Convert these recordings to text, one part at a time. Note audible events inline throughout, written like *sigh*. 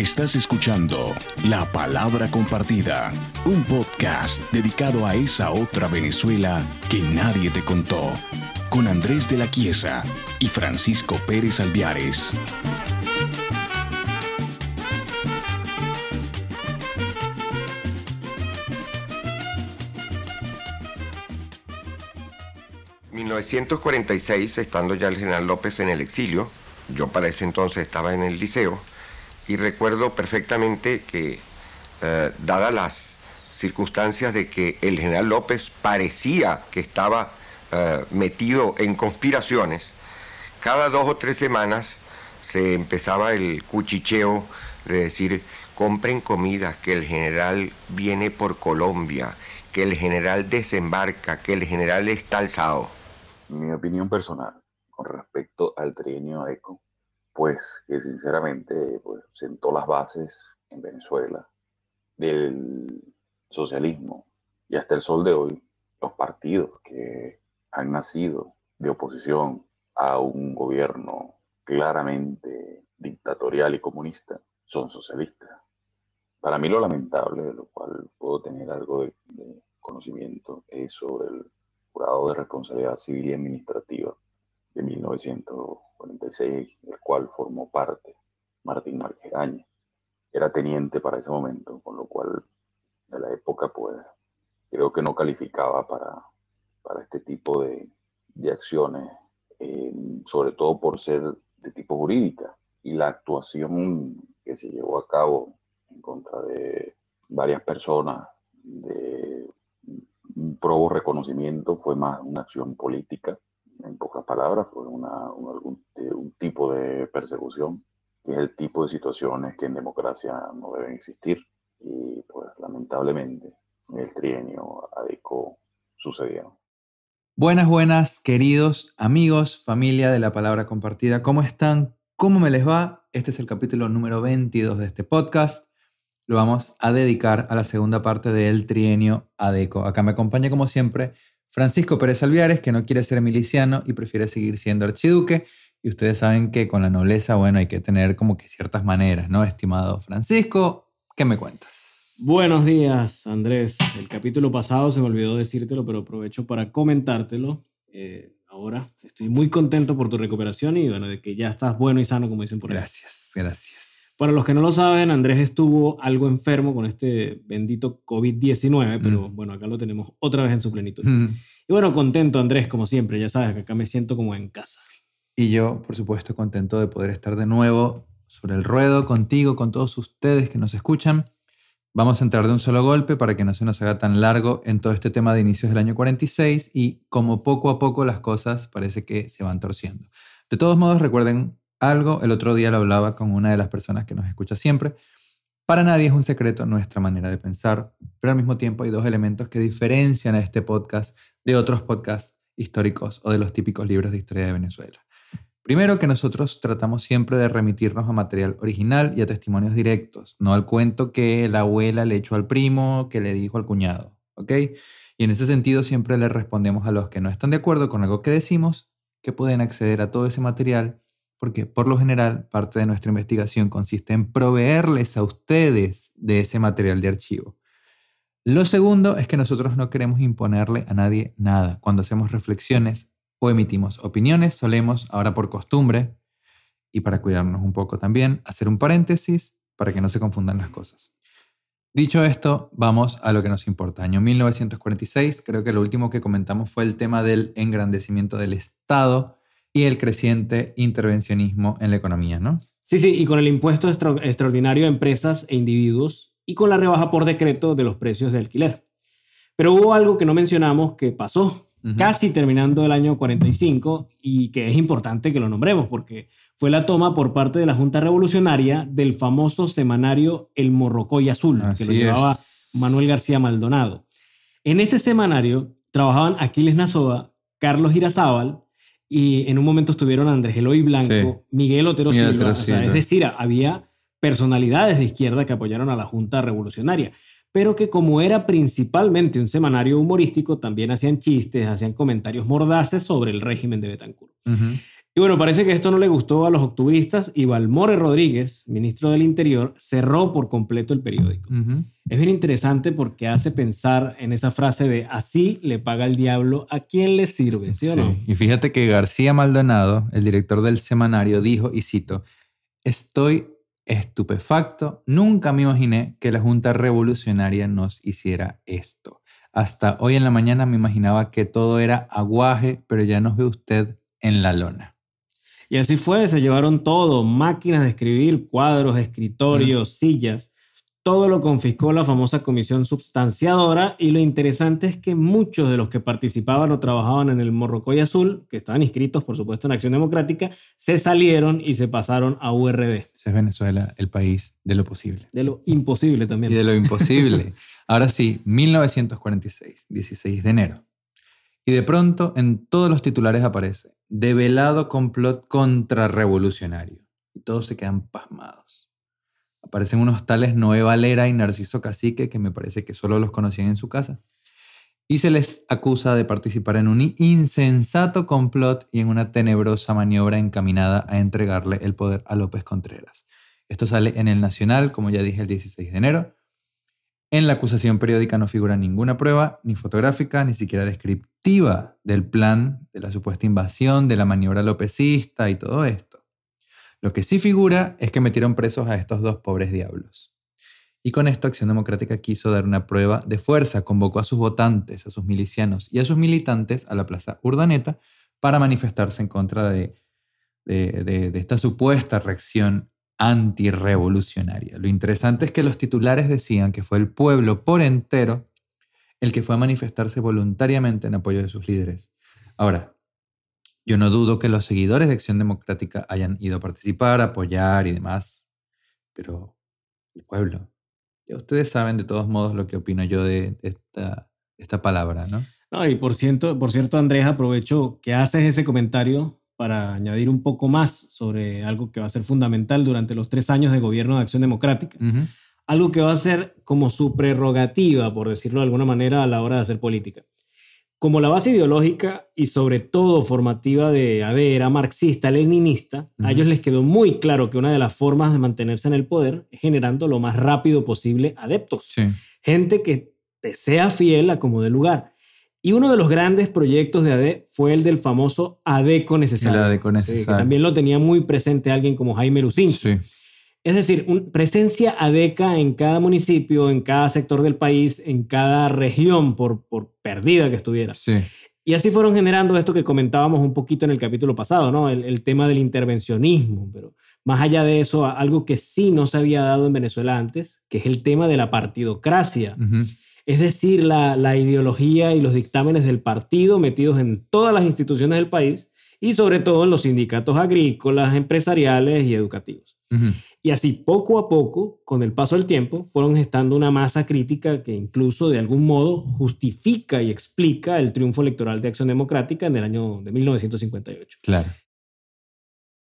Estás escuchando La Palabra Compartida, un podcast dedicado a esa otra Venezuela que nadie te contó, con Andrés de la Quiesa y Francisco Pérez Alviares. 1946, estando ya el general López en el exilio, yo para ese entonces estaba en el liceo, y recuerdo perfectamente que, eh, dadas las circunstancias de que el general López parecía que estaba eh, metido en conspiraciones, cada dos o tres semanas se empezaba el cuchicheo de decir, compren comidas, que el general viene por Colombia, que el general desembarca, que el general está alzado. Mi opinión personal con respecto al trienio ECO pues que sinceramente pues, sentó las bases en Venezuela del socialismo y hasta el sol de hoy los partidos que han nacido de oposición a un gobierno claramente dictatorial y comunista son socialistas. Para mí lo lamentable, de lo cual puedo tener algo de, de conocimiento, es sobre el jurado de responsabilidad civil y administrativa de 1946, del cual formó parte Martín Marqueraña. Era teniente para ese momento, con lo cual en la época, pues creo que no calificaba para, este tipo de, acciones, sobre todo por ser de tipo jurídica. Y la actuación que se llevó a cabo en contra de varias personas de un probo reconocimiento fue más una acción política en pocas palabras, por eh, un, tipo de persecución, que es el tipo de situaciones que en democracia no deben existir. Y pues lamentablemente el trienio ADECO sucedieron. Buenas, buenas, queridos amigos, familia de la palabra compartida. ¿Cómo están? ¿Cómo me les va? Este es el capítulo número 22 de este podcast. Lo vamos a dedicar a la segunda parte del trienio ADECO. Acá me acompaña, como siempre, Francisco Pérez Alviares, que no quiere ser miliciano y prefiere seguir siendo archiduque. Y ustedes saben que con la nobleza, bueno, hay que tener como que ciertas maneras, ¿no? Estimado Francisco, ¿qué me cuentas? Buenos días, Andrés. El capítulo pasado se me olvidó decírtelo, pero aprovecho para comentártelo. Eh, ahora estoy muy contento por tu recuperación y bueno, de que ya estás bueno y sano, como dicen por ahí. Gracias, gracias. Para los que no lo saben, Andrés estuvo algo enfermo con este bendito COVID-19, pero mm. bueno, acá lo tenemos otra vez en su plenitud. Mm. Y bueno, contento Andrés, como siempre, ya sabes que acá me siento como en casa. Y yo, por supuesto, contento de poder estar de nuevo sobre el ruedo contigo, con todos ustedes que nos escuchan. Vamos a entrar de un solo golpe para que no se nos haga tan largo en todo este tema de inicios del año 46 y como poco a poco las cosas parece que se van torciendo. De todos modos, recuerden algo, el otro día lo hablaba con una de las personas que nos escucha siempre. Para nadie es un secreto nuestra manera de pensar, pero al mismo tiempo hay dos elementos que diferencian a este podcast de otros podcasts históricos o de los típicos libros de historia de Venezuela. Primero, que nosotros tratamos siempre de remitirnos a material original y a testimonios directos, no al cuento que la abuela le echó al primo, que le dijo al cuñado, ¿ok? Y en ese sentido siempre le respondemos a los que no están de acuerdo con algo que decimos, que pueden acceder a todo ese material porque por lo general parte de nuestra investigación consiste en proveerles a ustedes de ese material de archivo. Lo segundo es que nosotros no queremos imponerle a nadie nada. Cuando hacemos reflexiones o emitimos opiniones, solemos, ahora por costumbre, y para cuidarnos un poco también, hacer un paréntesis para que no se confundan las cosas. Dicho esto, vamos a lo que nos importa. Año 1946, creo que lo último que comentamos fue el tema del engrandecimiento del Estado y el creciente intervencionismo en la economía, ¿no? Sí, sí, y con el impuesto extraordinario a empresas e individuos y con la rebaja por decreto de los precios de alquiler. Pero hubo algo que no mencionamos que pasó casi terminando el año 45 y que es importante que lo nombremos porque fue la toma por parte de la Junta Revolucionaria del famoso semanario El Morrocoy Azul, que lo llevaba Manuel García Maldonado. En ese semanario trabajaban Aquiles Nazoa, Carlos Girazábal, y en un momento estuvieron Andrés Eloy Blanco, Miguel Otero Silva, es decir, había personalidades de izquierda que apoyaron a la Junta Revolucionaria, pero que como era principalmente un semanario humorístico, también hacían chistes, hacían comentarios mordaces sobre el régimen de Betancourt. Y bueno, parece que esto no le gustó a los octubristas y Valmore Rodríguez, ministro del Interior, cerró por completo el periódico. Es bien interesante porque hace pensar en esa frase de así le paga el diablo a quien le sirve, ¿sí o no? Y fíjate que García Maldonado, el director del semanario, dijo, y cito, estoy estupefacto, nunca me imaginé que la Junta Revolucionaria nos hiciera esto. Hasta hoy en la mañana me imaginaba que todo era aguaje, pero ya nos ve usted en la lona. Y así fue, se llevaron todo, máquinas de escribir, cuadros, escritorios, sillas. Todo lo confiscó la famosa comisión substanciadora y lo interesante es que muchos de los que participaban o trabajaban en el Morrocoy Azul, que estaban inscritos por supuesto en Acción Democrática, se salieron y se pasaron a URD. es Venezuela, el país de lo posible. De lo imposible también. Y de lo imposible. Ahora sí, 1946, 16 de enero. Y de pronto en todos los titulares aparece, develado complot contrarrevolucionario. Y todos se quedan pasmados. Aparecen unos tales Noé Valera y Narciso Cacique, que me parece que solo los conocían en su casa. Y se les acusa de participar en un insensato complot y en una tenebrosa maniobra encaminada a entregarle el poder a López Contreras. Esto sale en el Nacional, como ya dije, el 16 de enero. En la acusación periódica no figura ninguna prueba, ni fotográfica, ni siquiera descriptiva del plan de la supuesta invasión, de la maniobra lopesista y todo esto. Lo que sí figura es que metieron presos a estos dos pobres diablos. Y con esto Acción Democrática quiso dar una prueba de fuerza, convocó a sus votantes, a sus milicianos y a sus militantes a la Plaza Urdaneta para manifestarse en contra de, de esta supuesta reacción antirrevolucionaria. Lo interesante es que los titulares decían que fue el pueblo por entero el que fue a manifestarse voluntariamente en apoyo de sus líderes. Ahora, yo no dudo que los seguidores de Acción Democrática hayan ido a participar, apoyar y demás, pero el pueblo. ustedes saben de todos modos lo que opino yo de esta, palabra, ¿no? No, y por cierto, por cierto, Andrés, aprovecho que haces ese comentario para añadir un poco más sobre algo que va a ser fundamental durante los tres años de gobierno de Acción Democrática. Algo que va a ser como su prerrogativa, por decirlo de alguna manera, a la hora de hacer política. Como la base ideológica y sobre todo formativa de ADE era marxista, leninista, a ellos les quedó muy claro que una de las formas de mantenerse en el poder es generando lo más rápido posible adeptos. Gente que te sea fiel a como de lugar. Y uno de los grandes proyectos de ADE fue el del famoso ADECO necesario. El ADECO necesario. que también lo tenía muy presente alguien como Jaime Lucín. Sí. Es decir, presencia ADECA en cada municipio, en cada sector del país, en cada región, por, por perdida que estuviera. Sí. Y así fueron generando esto que comentábamos un poquito en el capítulo pasado, ¿no? El, tema del intervencionismo, pero más allá de eso, algo que sí no se había dado en Venezuela antes, que es el tema de la partidocracia es decir, la, ideología y los dictámenes del partido metidos en todas las instituciones del país y sobre todo en los sindicatos agrícolas, empresariales y educativos. Y así poco a poco, con el paso del tiempo, fueron gestando una masa crítica que incluso de algún modo justifica y explica el triunfo electoral de Acción Democrática en el año de 1958. Claro.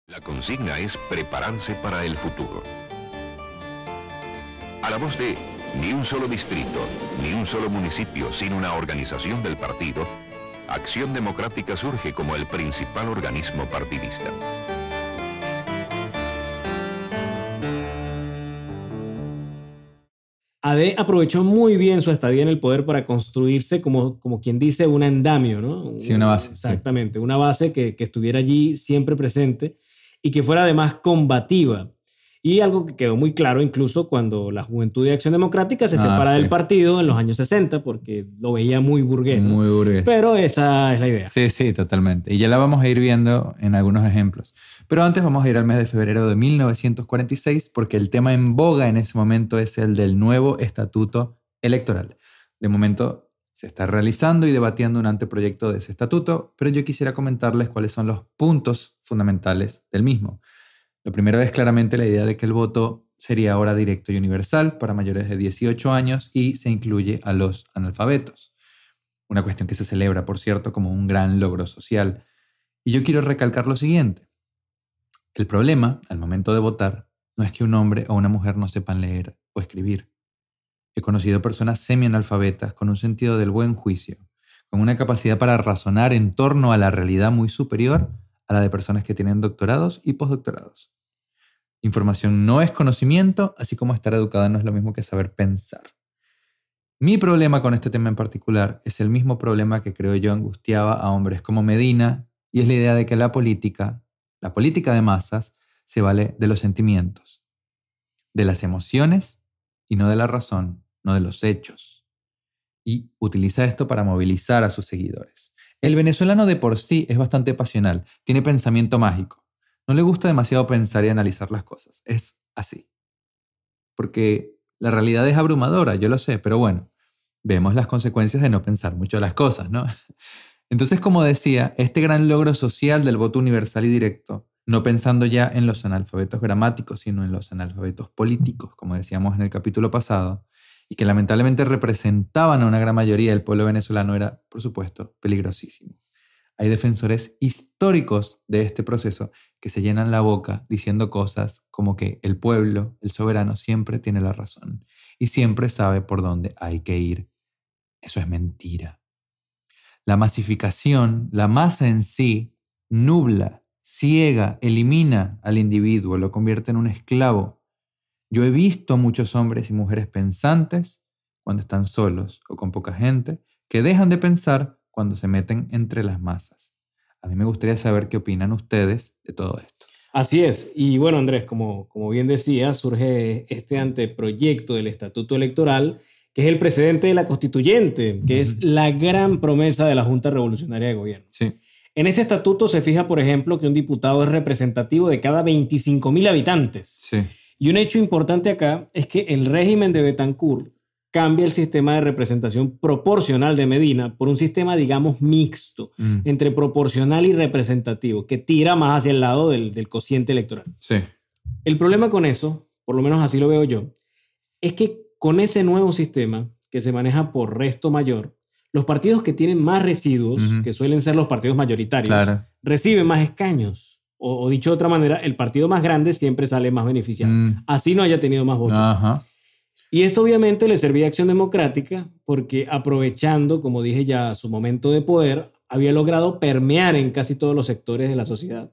La consigna es prepararse para el futuro. A la voz de ni un solo distrito, ni un solo municipio sin una organización del partido, Acción Democrática surge como el principal organismo partidista. AD aprovechó muy bien su estadía en el poder para construirse, como, como quien dice, un andamio, ¿no? Sí, una base. Exactamente, una base que, que, estuviera allí siempre presente y que fuera además combativa. Y algo que quedó muy claro incluso cuando la Juventud de Acción Democrática se ah, separa del partido en los años 60 porque lo veía muy burgués. Muy burgués. Pero esa es la idea. Sí, sí, totalmente. Y ya la vamos a ir viendo en algunos ejemplos. Pero antes vamos a ir al mes de febrero de 1946 porque el tema en boga en ese momento es el del nuevo estatuto electoral. De momento se está realizando y debatiendo un anteproyecto de ese estatuto, pero yo quisiera comentarles cuáles son los puntos fundamentales del mismo. Lo primero es claramente la idea de que el voto sería ahora directo y universal para mayores de 18 años y se incluye a los analfabetos. Una cuestión que se celebra, por cierto, como un gran logro social. Y yo quiero recalcar lo siguiente. El problema, al momento de votar, no es que un hombre o una mujer no sepan leer o escribir. He conocido personas semianalfabetas con un sentido del buen juicio, con una capacidad para razonar en torno a la realidad muy superior a la de personas que tienen doctorados y postdoctorados. Información no es conocimiento, así como estar educada no es lo mismo que saber pensar. Mi problema con este tema en particular es el mismo problema que creo yo angustiaba a hombres como Medina, y es la idea de que la política, la política de masas, se vale de los sentimientos, de las emociones y no de la razón, no de los hechos. Y utiliza esto para movilizar a sus seguidores. El venezolano de por sí es bastante pasional, tiene pensamiento mágico. No le gusta demasiado pensar y analizar las cosas. Es así. Porque la realidad es abrumadora, yo lo sé, pero bueno, vemos las consecuencias de no pensar mucho las cosas, ¿no? *laughs* Entonces, como decía, este gran logro social del voto universal y directo, no pensando ya en los analfabetos gramáticos, sino en los analfabetos políticos, como decíamos en el capítulo pasado, y que lamentablemente representaban a una gran mayoría del pueblo venezolano era, por supuesto, peligrosísimo. Hay defensores históricos de este proceso que se llenan la boca diciendo cosas como que el pueblo, el soberano, siempre tiene la razón y siempre sabe por dónde hay que ir. Eso es mentira. La masificación, la masa en sí, nubla, ciega, elimina al individuo, lo convierte en un esclavo yo he visto muchos hombres y mujeres pensantes cuando están solos o con poca gente, que dejan de pensar cuando se meten entre las masas. A mí me gustaría saber qué opinan ustedes de todo esto. Así es. Y bueno, Andrés, como, como bien decía, surge este anteproyecto del Estatuto Electoral, que es el precedente de la constituyente, que es la gran promesa de la Junta Revolucionaria de Gobierno. En este estatuto se fija, por ejemplo, que un diputado es representativo de cada 25.000 habitantes. Sí. Y un hecho importante acá es que el régimen de Betancourt cambia el sistema de representación proporcional de Medina por un sistema, digamos, mixto mm. entre proporcional y representativo, que tira más hacia el lado del, del cociente electoral. Sí. El problema con eso, por lo menos así lo veo yo, es que con ese nuevo sistema que se maneja por resto mayor, los partidos que tienen más residuos, que suelen ser los partidos mayoritarios, reciben más escaños o, dicho de otra manera, el partido más grande siempre sale más beneficiado, mm. así no haya tenido más votos. Y esto obviamente le servía a Acción Democrática porque aprovechando, como dije ya, su momento de poder, había logrado permear en casi todos los sectores de la sociedad.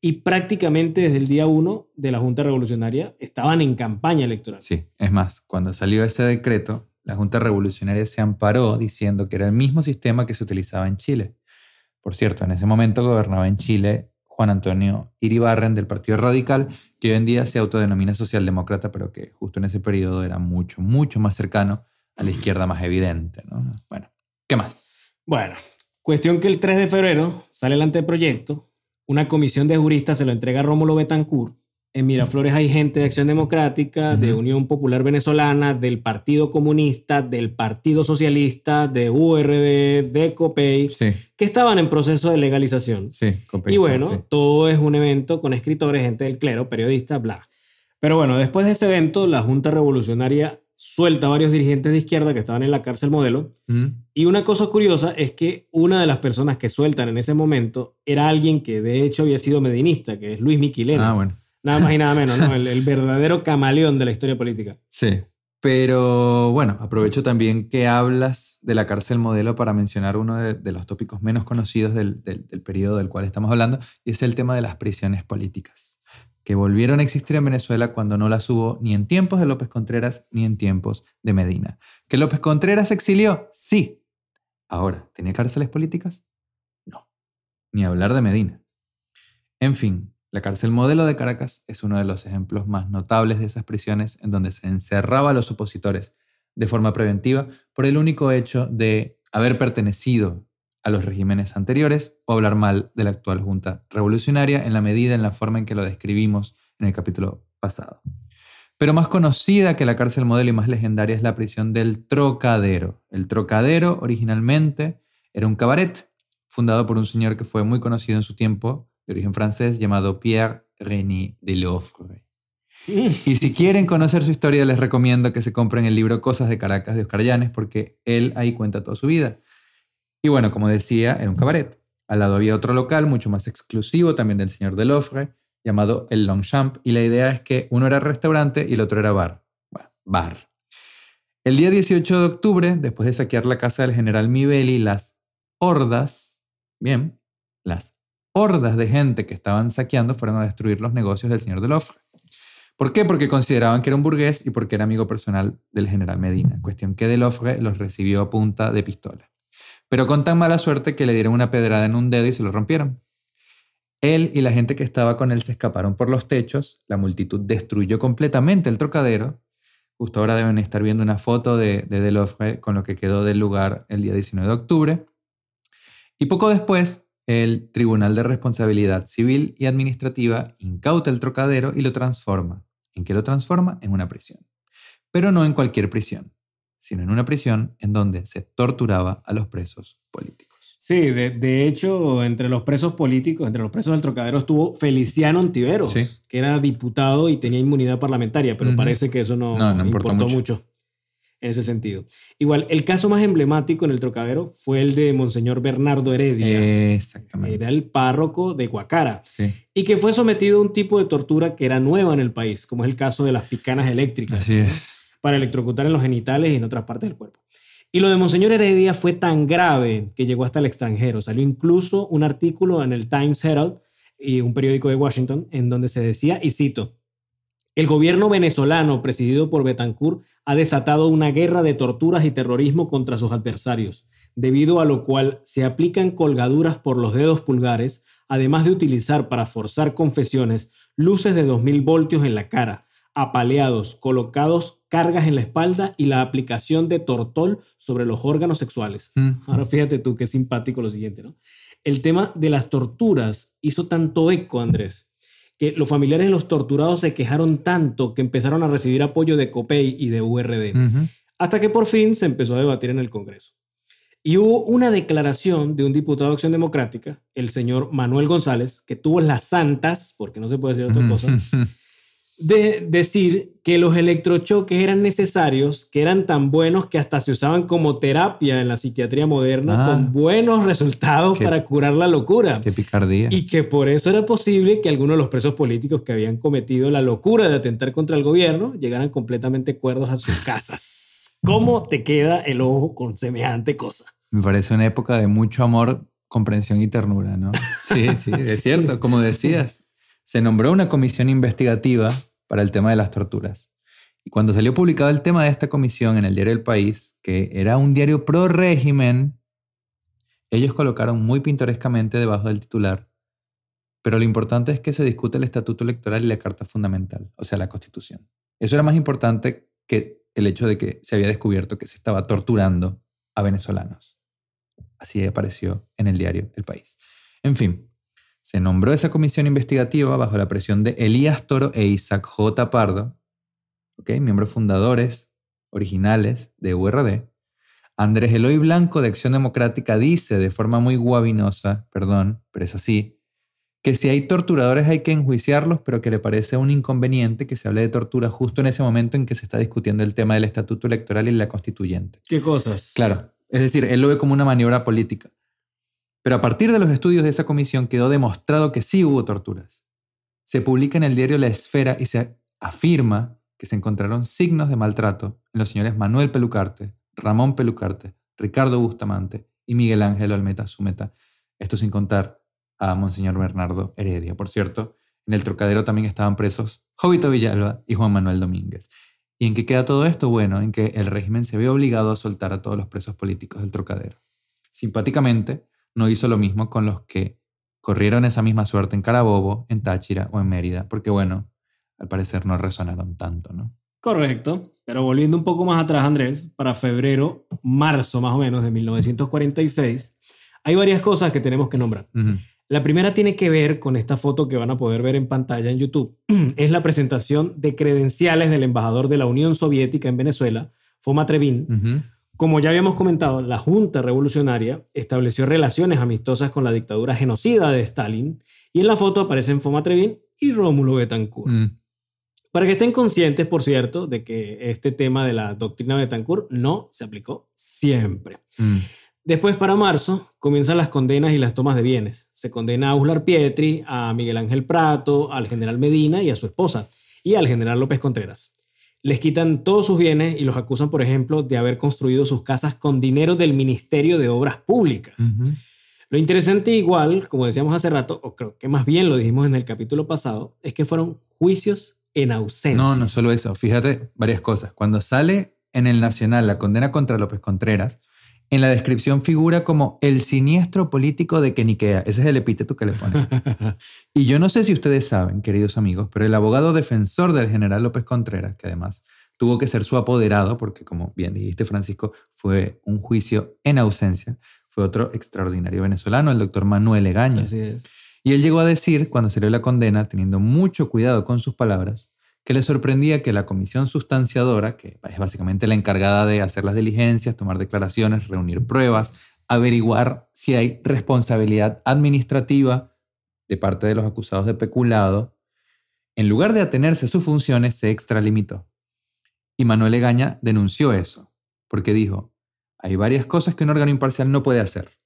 Y prácticamente desde el día uno de la Junta Revolucionaria estaban en campaña electoral. Sí, es más, cuando salió ese decreto, la Junta Revolucionaria se amparó diciendo que era el mismo sistema que se utilizaba en Chile. Por cierto, en ese momento gobernaba en Chile Juan Antonio Iribarren del Partido Radical, que hoy en día se autodenomina socialdemócrata, pero que justo en ese periodo era mucho, mucho más cercano a la izquierda más evidente. Bueno, ¿qué más? Bueno, cuestión que el 3 de febrero sale el anteproyecto, una comisión de juristas se lo entrega a Rómulo Betancourt, en Miraflores hay gente de Acción Democrática, de Unión Popular Venezolana, del Partido Comunista, del Partido Socialista, de URD, de COPEI, que estaban en proceso de legalización. y bueno, todo es un evento con escritores, gente del clero, periodistas, bla. Pero bueno, después de ese evento, la Junta Revolucionaria suelta a varios dirigentes de izquierda que estaban en la cárcel modelo. Y una cosa curiosa es que una de las personas que sueltan en ese momento era alguien que de hecho había sido medinista, que es Luis Miquilena. Ah, bueno Nada más y nada menos, ¿no? *laughs* El, verdadero camaleón de la historia política. Sí. Pero bueno, aprovecho también que hablas de la cárcel modelo para mencionar uno de, los tópicos menos conocidos del, del, periodo del cual estamos hablando, y es el tema de las prisiones políticas, que volvieron a existir en Venezuela cuando no las hubo ni en tiempos de López Contreras ni en tiempos de Medina. ¿Que López Contreras se exilió? Sí. Ahora, ¿tenía cárceles políticas? No. Ni hablar de Medina. En fin, la cárcel modelo de Caracas es uno de los ejemplos más notables de esas prisiones en donde se encerraba a los opositores de forma preventiva por el único hecho de haber pertenecido a los regímenes anteriores o hablar mal de la actual Junta Revolucionaria en la medida, en la forma en que lo describimos en el capítulo pasado. Pero más conocida que la cárcel modelo y más legendaria es la prisión del Trocadero. El Trocadero originalmente era un cabaret fundado por un señor que fue muy conocido en su tiempo de origen francés llamado Pierre René Deloffre. *laughs* Y si quieren conocer su historia, les recomiendo que se compren el libro Cosas de Caracas de Oscar Llanes, porque él ahí cuenta toda su vida. Y bueno, como decía, era un cabaret. Al lado había otro local, mucho más exclusivo, también del señor Delofre, llamado El Longchamp, y la idea es que uno era restaurante y el otro era bar. Bueno, bar. El día 18 de octubre, después de saquear la casa del general Mibeli, las hordas, bien, las hordas de gente que estaban saqueando fueron a destruir los negocios del señor Delofre. Lofre. ¿Por qué? Porque consideraban que era un burgués y porque era amigo personal del general Medina, cuestión que Delofre los recibió a punta de pistola. Pero con tan mala suerte que le dieron una pedrada en un dedo y se lo rompieron. Él y la gente que estaba con él se escaparon por los techos, la multitud destruyó completamente el trocadero. Justo ahora deben estar viendo una foto de, de Delofre eh, con lo que quedó del lugar el día 19 de octubre. Y poco después, el Tribunal de Responsabilidad Civil y Administrativa incauta el trocadero y lo transforma. ¿En qué lo transforma? En una prisión. Pero no en cualquier prisión, sino en una prisión en donde se torturaba a los presos políticos. Sí, de, hecho, entre los presos políticos, entre los presos del Trocadero estuvo Feliciano Antiveros, que era diputado y tenía inmunidad parlamentaria, pero parece que eso no, importó, mucho en ese sentido. Igual, el caso más emblemático en el Trocadero fue el de Monseñor Bernardo Heredia. Exactamente. Era el párroco de Guacara. Y que fue sometido a un tipo de tortura que era nueva en el país, como es el caso de las picanas eléctricas. Para electrocutar en los genitales y en otras partes del cuerpo. Y lo de Monseñor Heredia fue tan grave que llegó hasta el extranjero. Salió incluso un artículo en el Times Herald y un periódico de Washington en donde se decía, y cito, el gobierno venezolano, presidido por Betancourt, ha desatado una guerra de torturas y terrorismo contra sus adversarios, debido a lo cual se aplican colgaduras por los dedos pulgares, además de utilizar para forzar confesiones luces de 2.000 voltios en la cara, apaleados, colocados cargas en la espalda y la aplicación de tortol sobre los órganos sexuales. Mm. Ahora fíjate tú qué simpático lo siguiente, ¿no? El tema de las torturas hizo tanto eco, Andrés, que los familiares de los torturados se quejaron tanto que empezaron a recibir apoyo de COPEI y de URD, hasta que por fin se empezó a debatir en el Congreso. Y hubo una declaración de un diputado de Acción Democrática, el señor Manuel González, que tuvo las santas, porque no se puede decir otra cosa, *laughs* de decir que los electrochoques eran necesarios, que eran tan buenos que hasta se usaban como terapia en la psiquiatría moderna ah. con buenos resultados para curar la locura. Qué picardía. Y que por eso era posible que algunos de los presos políticos que habían cometido la locura de atentar contra el gobierno llegaran completamente cuerdos a sus *laughs* casas. ¿Cómo te queda el ojo con semejante cosa? Me parece una época de mucho amor, comprensión y ternura, ¿no? *laughs* Sí, sí, es cierto, como decías. Se nombró una comisión investigativa para el tema de las torturas. Y cuando salió publicado el tema de esta comisión en el diario El País, que era un diario pro régimen, ellos colocaron muy pintorescamente debajo del titular, pero lo importante es que se discute el estatuto electoral y la carta fundamental, o sea, la constitución. Eso era más importante que el hecho de que se había descubierto que se estaba torturando a venezolanos. Así apareció en el diario El País. En fin, se nombró esa comisión investigativa bajo la presión de Elías Toro e Isaac J. Pardo, miembros fundadores originales de URD. Andrés Eloy Blanco de Acción Democrática dice de forma muy guavinosa, perdón, pero es así, que si hay torturadores hay que enjuiciarlos, pero que le parece un inconveniente que se hable de tortura justo en ese momento en que se está discutiendo el tema del estatuto electoral y la constituyente. ¿Qué cosas? Claro, es decir, él lo ve como una maniobra política. Pero a partir de los estudios de esa comisión quedó demostrado que sí hubo torturas. Se publica en el diario La Esfera y se afirma que se encontraron signos de maltrato en los señores Manuel Pelucarte, Ramón Pelucarte, Ricardo Bustamante y Miguel Ángel su Sumeta. Esto sin contar a Monseñor Bernardo Heredia. Por cierto, en el Trocadero también estaban presos Jovito Villalba y Juan Manuel Domínguez. ¿Y en qué queda todo esto? Bueno, en que el régimen se ve obligado a soltar a todos los presos políticos del Trocadero. Simpáticamente, no hizo lo mismo con los que corrieron esa misma suerte en Carabobo, en Táchira o en Mérida, porque bueno, al parecer no resonaron tanto, ¿no? Correcto, pero volviendo un poco más atrás, Andrés, para febrero, marzo más o menos de 1946, hay varias cosas que tenemos que nombrar. La primera tiene que ver con esta foto que van a poder ver en pantalla en YouTube. *clears throat* es la presentación de credenciales del embajador de la Unión Soviética en Venezuela, Foma trevín como ya habíamos comentado, la Junta Revolucionaria estableció relaciones amistosas con la dictadura genocida de Stalin y en la foto aparecen Foma Trevín y Rómulo Betancourt. Mm. Para que estén conscientes, por cierto, de que este tema de la doctrina Betancourt no se aplicó siempre. Mm. Después, para marzo, comienzan las condenas y las tomas de bienes. Se condena a Uslar Pietri, a Miguel Ángel Prato, al general Medina y a su esposa, y al general López Contreras les quitan todos sus bienes y los acusan, por ejemplo, de haber construido sus casas con dinero del Ministerio de Obras Públicas. Lo interesante igual, como decíamos hace rato, o creo que más bien lo dijimos en el capítulo pasado, es que fueron juicios en ausencia. No, no solo eso. Fíjate varias cosas. Cuando sale en el Nacional la condena contra López Contreras, en la descripción figura como el siniestro político de Keniquea. Ese es el epíteto que le ponen. *laughs* y yo no sé si ustedes saben, queridos amigos, pero el abogado defensor del general López Contreras, que además tuvo que ser su apoderado, porque como bien dijiste, Francisco, fue un juicio en ausencia, fue otro extraordinario venezolano, el doctor Manuel Egaña. Y él llegó a decir, cuando salió la condena, teniendo mucho cuidado con sus palabras, que le sorprendía que la comisión sustanciadora, que es básicamente la encargada de hacer las diligencias, tomar declaraciones, reunir pruebas, averiguar si hay responsabilidad administrativa de parte de los acusados de peculado, en lugar de atenerse a sus funciones, se extralimitó. Y Manuel Egaña denunció eso, porque dijo, hay varias cosas que un órgano imparcial no puede hacer.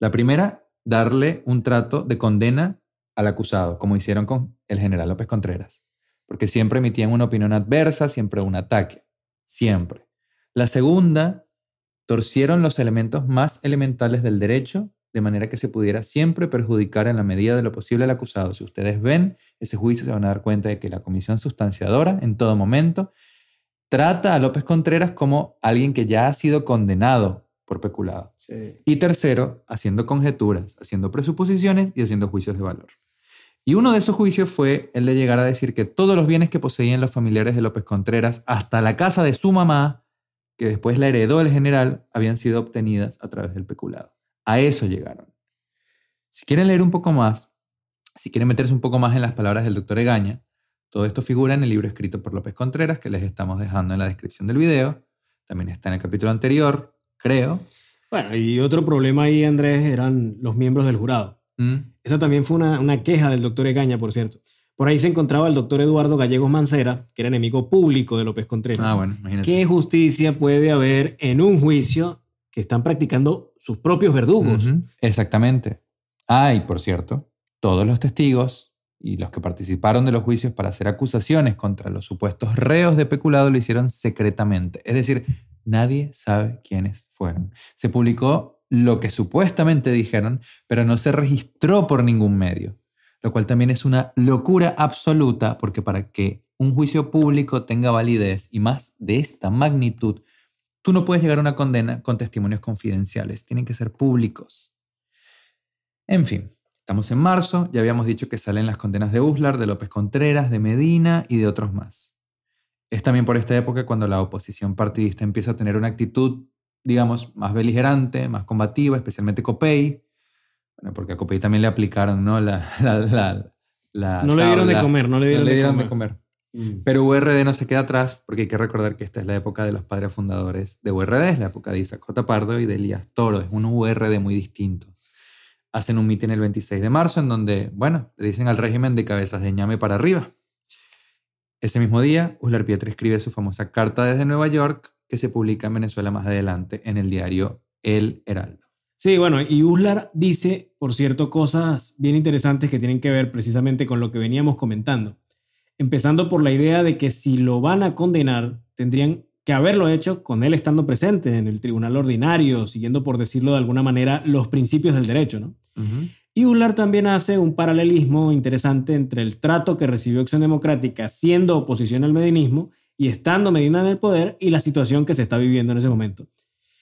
La primera, darle un trato de condena al acusado, como hicieron con el general López Contreras porque siempre emitían una opinión adversa, siempre un ataque, siempre. La segunda, torcieron los elementos más elementales del derecho, de manera que se pudiera siempre perjudicar en la medida de lo posible al acusado. Si ustedes ven ese juicio, se van a dar cuenta de que la comisión sustanciadora, en todo momento, trata a López Contreras como alguien que ya ha sido condenado por peculado. Y tercero, haciendo conjeturas, haciendo presuposiciones y haciendo juicios de valor. Y uno de esos juicios fue el de llegar a decir que todos los bienes que poseían los familiares de López Contreras, hasta la casa de su mamá, que después la heredó el general, habían sido obtenidas a través del peculado. A eso llegaron. Si quieren leer un poco más, si quieren meterse un poco más en las palabras del doctor Egaña, todo esto figura en el libro escrito por López Contreras que les estamos dejando en la descripción del video. También está en el capítulo anterior, creo. Bueno, y otro problema ahí, Andrés, eran los miembros del jurado. Mm. Esa también fue una, queja del doctor Egaña, por cierto. Por ahí se encontraba el doctor Eduardo Gallegos Mancera, que era enemigo público de López Contreras. Ah, bueno, ¿Qué justicia puede haber en un juicio que están practicando sus propios verdugos? Exactamente. hay por cierto, todos los testigos y los que participaron de los juicios para hacer acusaciones contra los supuestos reos de peculado lo hicieron secretamente. Es decir, nadie sabe quiénes fueron. Se publicó lo que supuestamente dijeron, pero no se registró por ningún medio, lo cual también es una locura absoluta porque para que un juicio público tenga validez y más de esta magnitud, tú no puedes llegar a una condena con testimonios confidenciales, tienen que ser públicos. En fin, estamos en marzo, ya habíamos dicho que salen las condenas de Uslar, de López Contreras, de Medina y de otros más. Es también por esta época cuando la oposición partidista empieza a tener una actitud digamos, más beligerante, más combativa, especialmente Copey, bueno, porque a Copey también le aplicaron, ¿no? *laughs* La, la, la, no le dieron de comer, no le dieron, de comer. Mm. Pero URD no se queda atrás, porque hay que recordar que esta es la época de los padres fundadores de URD, es la época de Isaac J. Pardo y de Elías Toro, es un URD muy distinto. Hacen un mitin el 26 de marzo en donde, bueno, le dicen al régimen de cabezas de ñame para arriba. Ese mismo día, Uslar Pietro escribe su famosa carta desde Nueva York, que se publica en Venezuela más adelante en el diario El Heraldo. Sí, bueno, y Uslar dice, por cierto, cosas bien interesantes que tienen que ver precisamente con lo que veníamos comentando. Empezando por la idea de que si lo van a condenar, tendrían que haberlo hecho con él estando presente en el tribunal ordinario, siguiendo, por decirlo de alguna manera, los principios del derecho, ¿no? Y Uslar también hace un paralelismo interesante entre el trato que recibió Acción Democrática siendo oposición al medinismo y estando Medina en el poder y la situación que se está viviendo en ese momento.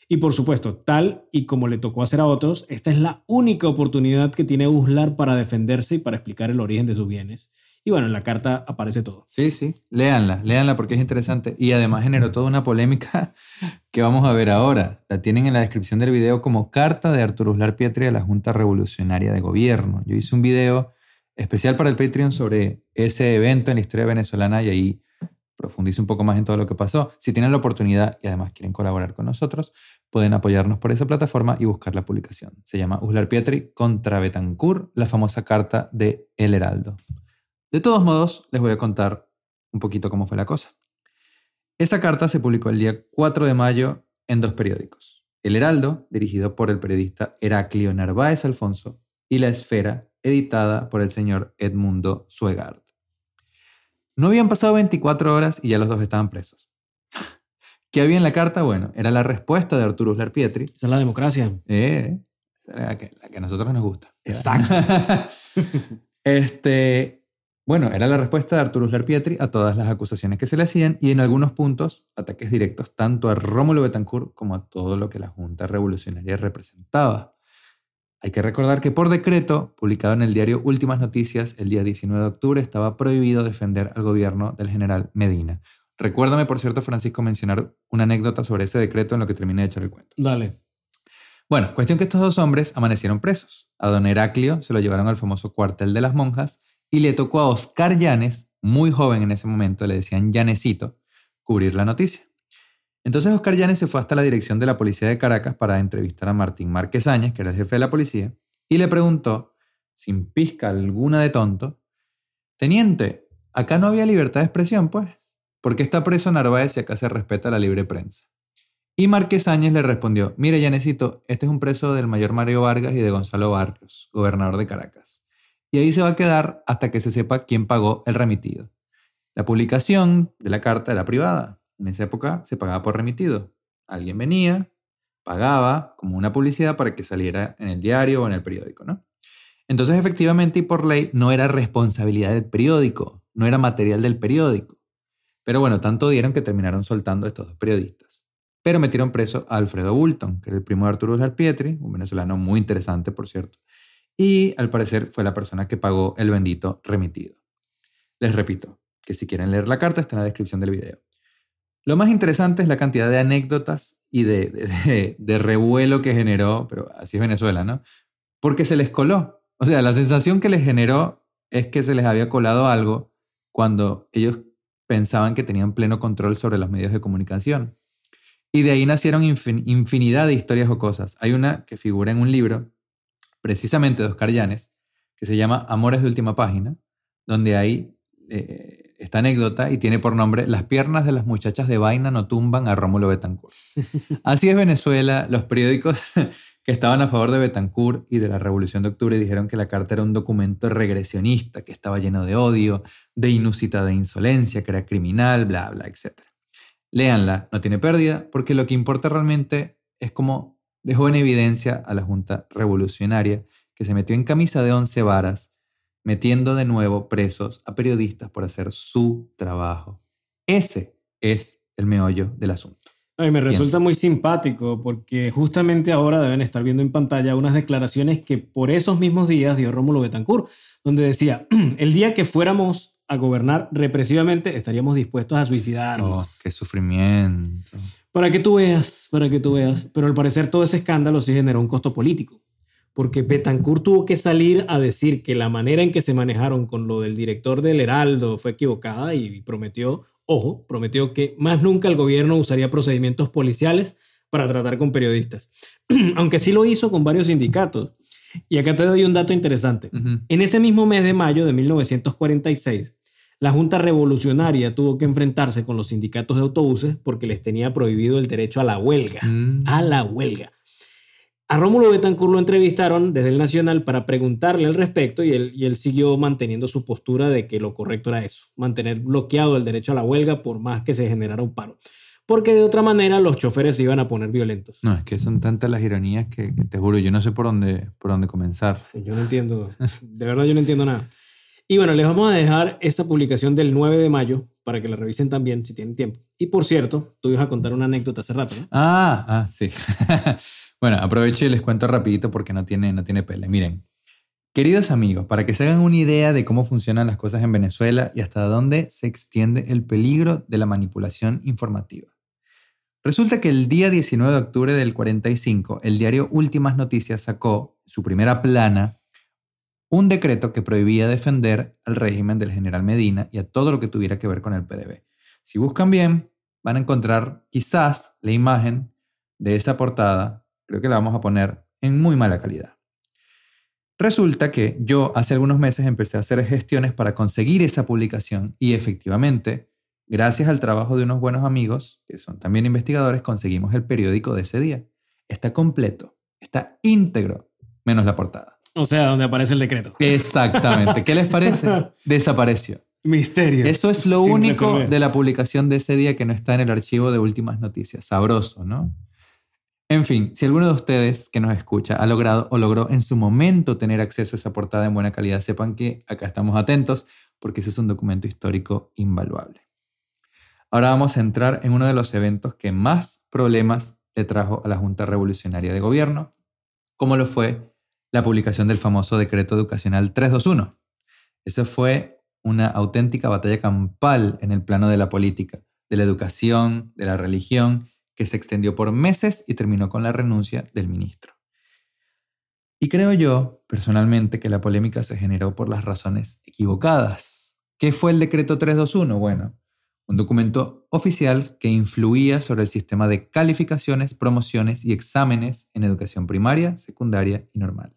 Y por supuesto, tal y como le tocó hacer a otros, esta es la única oportunidad que tiene Uslar para defenderse y para explicar el origen de sus bienes. Y bueno, en la carta aparece todo. Sí, sí, léanla, léanla porque es interesante. Y además generó toda una polémica *laughs* que vamos a ver ahora. La tienen en la descripción del video como carta de Arturo Uslar Pietri a la Junta Revolucionaria de Gobierno. Yo hice un video especial para el Patreon sobre ese evento en la historia venezolana y ahí profundice un poco más en todo lo que pasó. Si tienen la oportunidad y además quieren colaborar con nosotros, pueden apoyarnos por esa plataforma y buscar la publicación. Se llama Uslar Pietri contra Betancourt, la famosa carta de El Heraldo. De todos modos, les voy a contar un poquito cómo fue la cosa. Esa carta se publicó el día 4 de mayo en dos periódicos. El Heraldo, dirigido por el periodista Heraclio Narváez Alfonso, y La Esfera, editada por el señor Edmundo Suegard. No habían pasado 24 horas y ya los dos estaban presos. *laughs* ¿Qué había en la carta? Bueno, era la respuesta de Arturo Uslar Pietri. Esa es la democracia. Eh, la que, a nosotros nos gusta. Exacto. *laughs* este, bueno, era la respuesta de Arturo Uslar Pietri a todas las acusaciones que se le hacían y en algunos puntos ataques directos tanto a Rómulo Betancourt como a todo lo que la Junta Revolucionaria representaba. Hay que recordar que por decreto, publicado en el diario Últimas Noticias el día 19 de octubre, estaba prohibido defender al gobierno del general Medina. Recuérdame, por cierto, Francisco, mencionar una anécdota sobre ese decreto en lo que terminé de echar el cuento. Dale. Bueno, cuestión que estos dos hombres amanecieron presos. A don Heraclio se lo llevaron al famoso cuartel de las monjas y le tocó a Oscar Llanes, muy joven en ese momento, le decían Llanecito, cubrir la noticia. Entonces Oscar Llanes se fue hasta la dirección de la policía de Caracas para entrevistar a Martín Márquez Áñez, que era el jefe de la policía, y le preguntó, sin pizca alguna de tonto, Teniente, acá no había libertad de expresión, pues. ¿Por qué está preso Narváez y acá se respeta la libre prensa? Y Márquez Áñez le respondió, mire Yanecito, este es un preso del mayor Mario Vargas y de Gonzalo Barrios, gobernador de Caracas. Y ahí se va a quedar hasta que se sepa quién pagó el remitido. La publicación de la carta era privada en esa época se pagaba por remitido. Alguien venía, pagaba como una publicidad para que saliera en el diario o en el periódico, ¿no? Entonces, efectivamente, y por ley, no era responsabilidad del periódico, no era material del periódico. Pero bueno, tanto dieron que terminaron soltando a estos dos periodistas. Pero metieron preso a Alfredo Bulton, que era el primo de Arturo Pietri, un venezolano muy interesante, por cierto. Y al parecer fue la persona que pagó el bendito remitido. Les repito, que si quieren leer la carta está en la descripción del video. Lo más interesante es la cantidad de anécdotas y de, revuelo que generó, pero así es Venezuela, ¿no? Porque se les coló. O sea, la sensación que les generó es que se les había colado algo cuando ellos pensaban que tenían pleno control sobre los medios de comunicación. Y de ahí nacieron infinidad de historias o cosas. Hay una que figura en un libro, precisamente de Oscar Llanes, que se llama Amores de Última Página, donde hay eh, esta anécdota y tiene por nombre Las piernas de las muchachas de vaina no tumban a Rómulo Betancourt. *laughs* Así es Venezuela, los periódicos *laughs* que estaban a favor de Betancourt y de la Revolución de Octubre dijeron que la carta era un documento regresionista, que estaba lleno de odio, de de insolencia, que era criminal, bla, bla, etc. Léanla, no tiene pérdida, porque lo que importa realmente es cómo dejó en evidencia a la Junta Revolucionaria, que se metió en camisa de once varas metiendo de nuevo presos a periodistas por hacer su trabajo. Ese es el meollo del asunto. me resulta muy simpático porque justamente ahora deben estar viendo en pantalla unas declaraciones que por esos mismos días dio Rómulo Betancourt, donde decía, *clears throat* el día que fuéramos a gobernar represivamente estaríamos dispuestos a suicidarnos. Oh, ¡Qué sufrimiento! Para que tú veas, para que tú veas. Pero al parecer todo ese escándalo sí generó un costo político porque Betancourt tuvo que salir a decir que la manera en que se manejaron con lo del director del Heraldo fue equivocada y prometió, ojo, prometió que más nunca el gobierno usaría procedimientos policiales para tratar con periodistas, *clears throat* aunque sí lo hizo con varios sindicatos. Y acá te doy un dato interesante. En ese mismo mes de mayo de 1946, la Junta Revolucionaria tuvo que enfrentarse con los sindicatos de autobuses porque les tenía prohibido el derecho a la huelga. Mm. A la huelga. A Rómulo Betancur lo entrevistaron desde el Nacional para preguntarle al respecto y él, y él siguió manteniendo su postura de que lo correcto era eso, mantener bloqueado el derecho a la huelga por más que se generara un paro. Porque de otra manera los choferes se iban a poner violentos. No, es que son tantas las ironías que, te juro, yo no sé por dónde, por dónde comenzar. Yo no entiendo, de verdad yo no entiendo nada. Y bueno, les vamos a dejar esta publicación del 9 de mayo para que la revisen también si tienen tiempo. Y por cierto, tú ibas a contar una anécdota hace rato, ¿no? Ah, ah, sí. *laughs* Bueno, aprovecho y les cuento rapidito porque no tiene, no tiene pele. Miren, queridos amigos, para que se hagan una idea de cómo funcionan las cosas en Venezuela y hasta dónde se extiende el peligro de la manipulación informativa. Resulta que el día 19 de octubre del 45, el diario Últimas Noticias sacó su primera plana un decreto que prohibía defender al régimen del general Medina y a todo lo que tuviera que ver con el PDB. Si buscan bien, van a encontrar quizás la imagen de esa portada creo que la vamos a poner en muy mala calidad. Resulta que yo hace algunos meses empecé a hacer gestiones para conseguir esa publicación y efectivamente, gracias al trabajo de unos buenos amigos, que son también investigadores, conseguimos el periódico de ese día. Está completo, está íntegro, menos la portada. O sea, donde aparece el decreto. Exactamente. ¿Qué les parece? *laughs* Desapareció. Misterio. Eso es lo único de la publicación de ese día que no está en el archivo de últimas noticias. Sabroso, ¿no? En fin, si alguno de ustedes que nos escucha ha logrado o logró en su momento tener acceso a esa portada en buena calidad, sepan que acá estamos atentos porque ese es un documento histórico invaluable. Ahora vamos a entrar en uno de los eventos que más problemas le trajo a la Junta Revolucionaria de Gobierno, como lo fue la publicación del famoso Decreto Educacional 321. Esa fue una auténtica batalla campal en el plano de la política, de la educación, de la religión que se extendió por meses y terminó con la renuncia del ministro. Y creo yo, personalmente, que la polémica se generó por las razones equivocadas. ¿Qué fue el decreto 321? Bueno, un documento oficial que influía sobre el sistema de calificaciones, promociones y exámenes en educación primaria, secundaria y normal.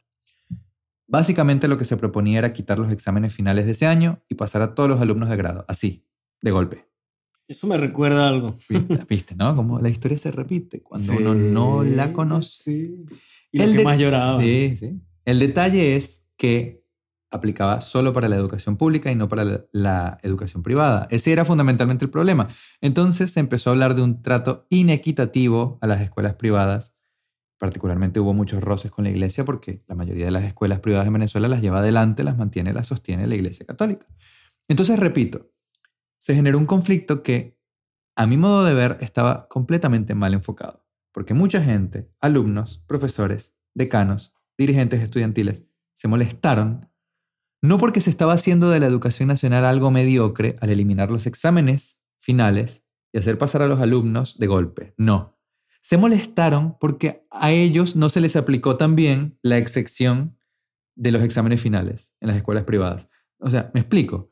Básicamente lo que se proponía era quitar los exámenes finales de ese año y pasar a todos los alumnos de grado, así, de golpe. Eso me recuerda algo. ¿Viste? ¿no? Como la historia se repite cuando uno no la conoce. el más lloraba. El detalle es que aplicaba solo para la educación pública y no para la, educación privada. Ese era fundamentalmente el problema. Entonces se empezó a hablar de un trato inequitativo a las escuelas privadas. Particularmente hubo muchos roces con la iglesia porque la mayoría de las escuelas privadas en Venezuela las lleva adelante, las mantiene, las sostiene la iglesia católica. Entonces, repito, se generó un conflicto que, a mi modo de ver, estaba completamente mal enfocado, porque mucha gente, alumnos, profesores, decanos, dirigentes estudiantiles, se molestaron, no porque se estaba haciendo de la educación nacional algo mediocre al eliminar los exámenes finales y hacer pasar a los alumnos de golpe, no. Se molestaron porque a ellos no se les aplicó también la excepción de los exámenes finales en las escuelas privadas. O sea, me explico.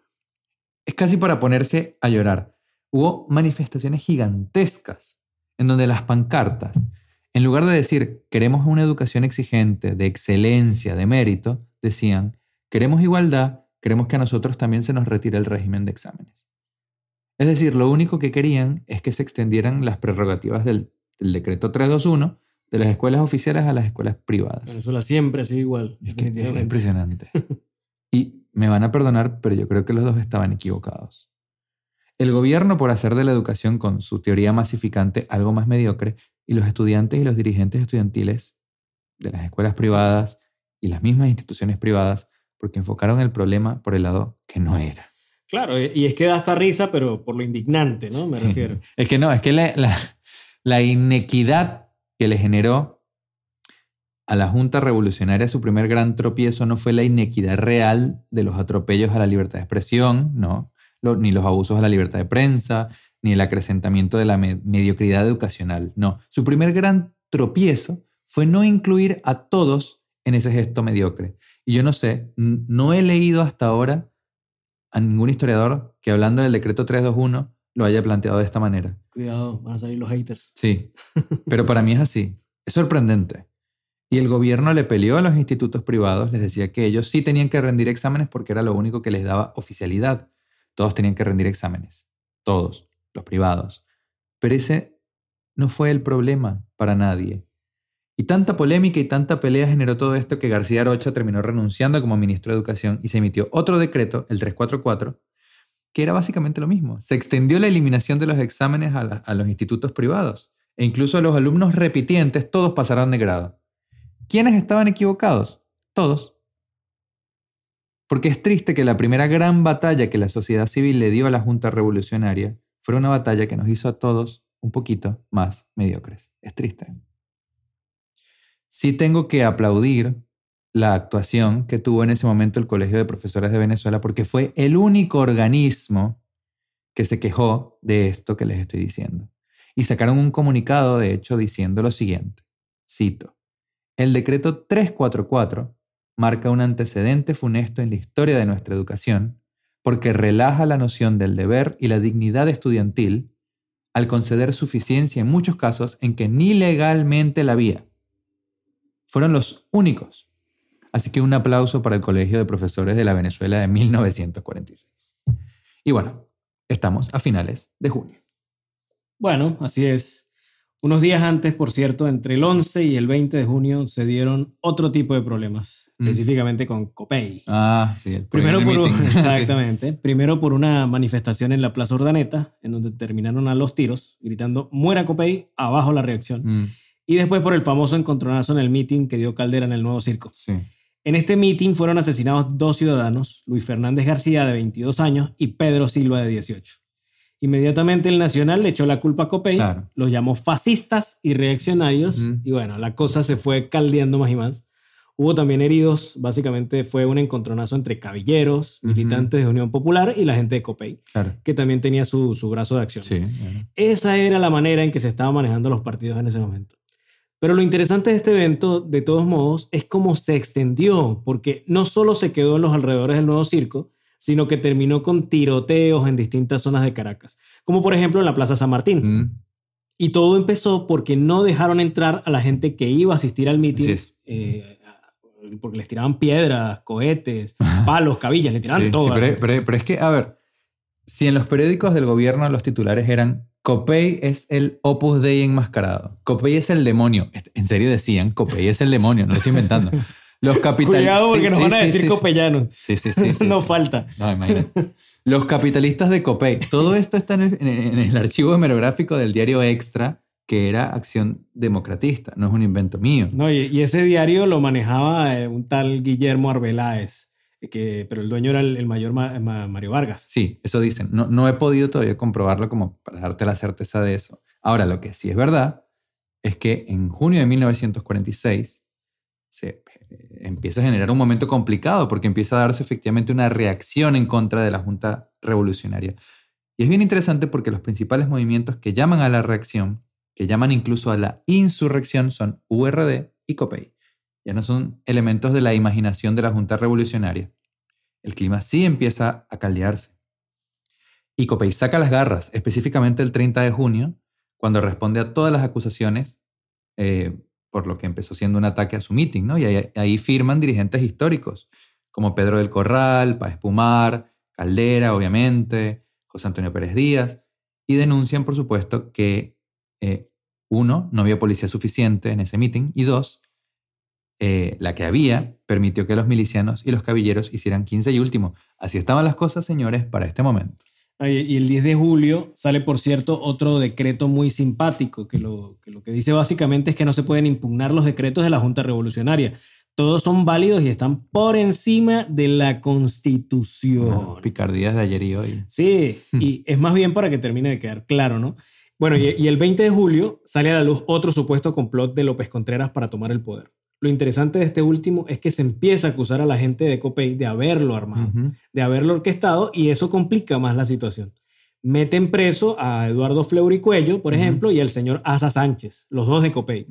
Es casi para ponerse a llorar. Hubo manifestaciones gigantescas en donde las pancartas, en lugar de decir queremos una educación exigente, de excelencia, de mérito, decían queremos igualdad, queremos que a nosotros también se nos retire el régimen de exámenes. Es decir, lo único que querían es que se extendieran las prerrogativas del, decreto 321 de las escuelas oficiales a las escuelas privadas. Venezuela siempre ha sido igual. Es, impresionante. *laughs* y me van a perdonar, pero yo creo que los dos estaban equivocados. El gobierno por hacer de la educación con su teoría masificante algo más mediocre y los estudiantes y los dirigentes estudiantiles de las escuelas privadas y las mismas instituciones privadas porque enfocaron el problema por el lado que no era. Claro, y es que da hasta risa, pero por lo indignante, ¿no? Me refiero. es que no, es que la, la inequidad que le generó a la Junta Revolucionaria su primer gran tropiezo no fue la inequidad real de los atropellos a la libertad de expresión, ¿no? ni los abusos a la libertad de prensa, ni el acrecentamiento de la mediocridad educacional. No, su primer gran tropiezo fue no incluir a todos en ese gesto mediocre. Y yo no sé, no he leído hasta ahora a ningún historiador que hablando del decreto 321 lo haya planteado de esta manera. Cuidado, van a salir los haters. Sí, pero para mí es así. Es sorprendente. Y el gobierno le peleó a los institutos privados, les decía que ellos sí tenían que rendir exámenes porque era lo único que les daba oficialidad. Todos tenían que rendir exámenes, todos, los privados. Pero ese no fue el problema para nadie. Y tanta polémica y tanta pelea generó todo esto que García Arocha terminó renunciando como ministro de Educación y se emitió otro decreto, el 344, que era básicamente lo mismo. Se extendió la eliminación de los exámenes a, los institutos privados e incluso a los alumnos repitientes todos pasaron de grado. ¿Quiénes estaban equivocados? Todos. Porque es triste que la primera gran batalla que la sociedad civil le dio a la Junta Revolucionaria fue una batalla que nos hizo a todos un poquito más mediocres. Es triste. Sí tengo que aplaudir la actuación que tuvo en ese momento el Colegio de Profesores de Venezuela porque fue el único organismo que se quejó de esto que les estoy diciendo. Y sacaron un comunicado, de hecho, diciendo lo siguiente, cito, el decreto 344 marca un antecedente funesto en la historia de nuestra educación porque relaja la noción del deber y la dignidad estudiantil al conceder suficiencia en muchos casos en que ni legalmente la había. Fueron los únicos. Así que un aplauso para el Colegio de Profesores de la Venezuela de 1946. Y bueno, estamos a finales de junio. Bueno, así es. Unos días antes, por cierto, entre el 11 y el 20 de junio se dieron otro tipo de problemas, mm. específicamente con Copey. Ah, sí. El Primero *laughs* exactamente. Primero por una manifestación en la Plaza Ordaneta, en donde terminaron a los tiros, gritando muera Copey, abajo la reacción. Mm. Y después por el famoso encontronazo en el meeting que dio Caldera en el nuevo circo. En este meeting fueron asesinados dos ciudadanos, Luis Fernández García de 22 años y Pedro Silva de 18. Inmediatamente el Nacional le echó la culpa a Copey, los llamó fascistas y reaccionarios, y bueno, la cosa se fue caldeando más y más. Hubo también heridos, básicamente fue un encontronazo entre caballeros, militantes de Unión Popular y la gente de Copey, que también tenía su, brazo de acción. Esa era la manera en que se estaban manejando los partidos en ese momento. Pero lo interesante de este evento, de todos modos, es cómo se extendió, porque no solo se quedó en los alrededores del nuevo circo, sino que terminó con tiroteos en distintas zonas de Caracas, como por ejemplo en la Plaza San Martín. Mm. Y todo empezó porque no dejaron entrar a la gente que iba a asistir al mitin, eh, porque les tiraban piedras, cohetes, palos, cabillas, le tiraban todo. pero, pero es que, a ver, si en los periódicos del gobierno los titulares eran Copey es el Opus Dei enmascarado. Copey es el demonio. Este, en serio decían, Copey es el demonio, no lo estoy inventando. *laughs* Los capitalistas. Cuidado porque nos van a decir copellanos. Sí, sí, sí. *laughs* no falta. No, imagínate. Los capitalistas de Copey. Todo esto está en el, archivo hemerográfico del diario Extra, que era Acción Democratista. No es un invento mío. No, y, ese diario lo manejaba eh, un tal Guillermo Arbeláez. Que, pero el dueño era el, mayor Mario Vargas. Sí, eso dicen. No, no he podido todavía comprobarlo como para darte la certeza de eso. Ahora, lo que sí es verdad es que en junio de 1946 se empieza a generar un momento complicado porque empieza a darse efectivamente una reacción en contra de la Junta Revolucionaria. Y es bien interesante porque los principales movimientos que llaman a la reacción, que llaman incluso a la insurrección, son URD y COPEI. Ya no son elementos de la imaginación de la Junta Revolucionaria. El clima sí empieza a caldearse. Y COPEI saca las garras, específicamente el 30 de junio, cuando responde a todas las acusaciones eh, por lo que empezó siendo un ataque a su mitin, ¿no? Y ahí, firman dirigentes históricos, como Pedro del Corral, Paz Pumar, Caldera, obviamente, José Antonio Pérez Díaz, y denuncian, por supuesto, que eh, uno, no había policía suficiente en ese mitin y dos, eh, la que había permitió que los milicianos y los cabilleros hicieran 15 y último. Así estaban las cosas, señores, para este momento. Ah, y el 10 de julio sale, por cierto, otro decreto muy simpático, que lo, que dice básicamente es que no se pueden impugnar los decretos de la Junta Revolucionaria. Todos son válidos y están por encima de la Constitución. picardías de ayer y hoy. Sí, y *laughs* es más bien para que termine de quedar claro, ¿no? Bueno, y, y el 20 de julio sale a la luz otro supuesto complot de López Contreras para tomar el poder. Lo interesante de este último es que se empieza a acusar a la gente de Copey de haberlo armado, de haberlo orquestado, y eso complica más la situación. Meten preso a Eduardo Fleury por ejemplo, y al señor Asa Sánchez, los dos de Copey.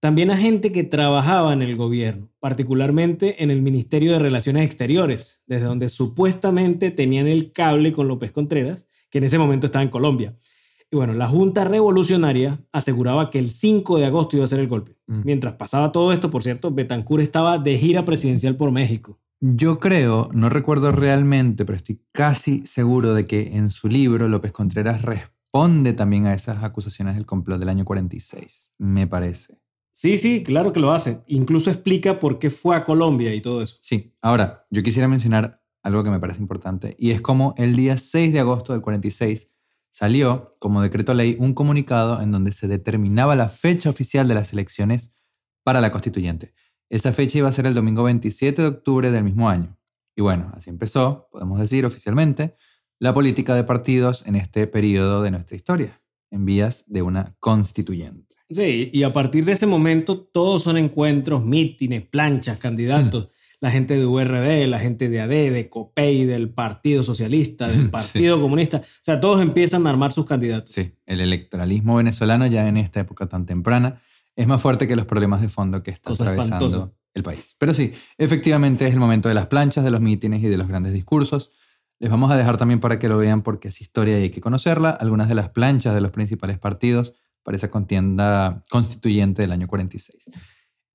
También a gente que trabajaba en el gobierno, particularmente en el Ministerio de Relaciones Exteriores, desde donde supuestamente tenían el cable con López Contreras, que en ese momento estaba en Colombia. Y bueno, la Junta Revolucionaria aseguraba que el 5 de agosto iba a ser el golpe. Mm. Mientras pasaba todo esto, por cierto, Betancourt estaba de gira presidencial por México. Yo creo, no recuerdo realmente, pero estoy casi seguro de que en su libro López Contreras responde también a esas acusaciones del complot del año 46, me parece. Sí, sí, claro que lo hace. Incluso explica por qué fue a Colombia y todo eso. Sí, ahora, yo quisiera mencionar algo que me parece importante, y es como el día 6 de agosto del 46 salió como decreto ley un comunicado en donde se determinaba la fecha oficial de las elecciones para la constituyente. Esa fecha iba a ser el domingo 27 de octubre del mismo año. Y bueno, así empezó, podemos decir oficialmente, la política de partidos en este periodo de nuestra historia, en vías de una constituyente. Sí, y a partir de ese momento todos son encuentros, mítines, planchas, candidatos. Hmm la gente de URD, la gente de AD, de COPEI, del Partido Socialista, del *laughs* Partido Comunista. O sea, todos empiezan a armar sus candidatos. Sí, el electoralismo venezolano ya en esta época tan temprana es más fuerte que los problemas de fondo que está atravesando el país. Pero sí, efectivamente es el momento de las planchas, de los mítines y de los grandes discursos. Les vamos a dejar también para que lo vean porque es historia y hay que conocerla, algunas de las planchas de los principales partidos para esa contienda constituyente del año 46.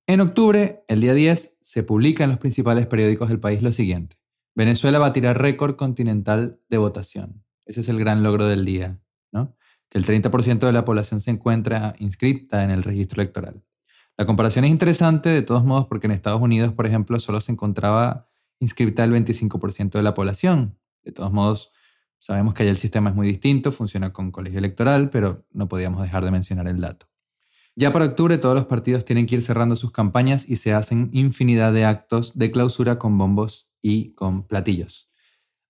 En octubre, el día 10, se publica en los principales periódicos del país lo siguiente. Venezuela va a tirar récord continental de votación. Ese es el gran logro del día, ¿no? Que el 30% de la población se encuentra inscrita en el registro electoral. La comparación es interesante de todos modos porque en Estados Unidos, por ejemplo, solo se encontraba inscrita el 25% de la población. De todos modos, sabemos que allá el sistema es muy distinto, funciona con colegio electoral, pero no podíamos dejar de mencionar el dato. Ya para octubre todos los partidos tienen que ir cerrando sus campañas y se hacen infinidad de actos de clausura con bombos y con platillos.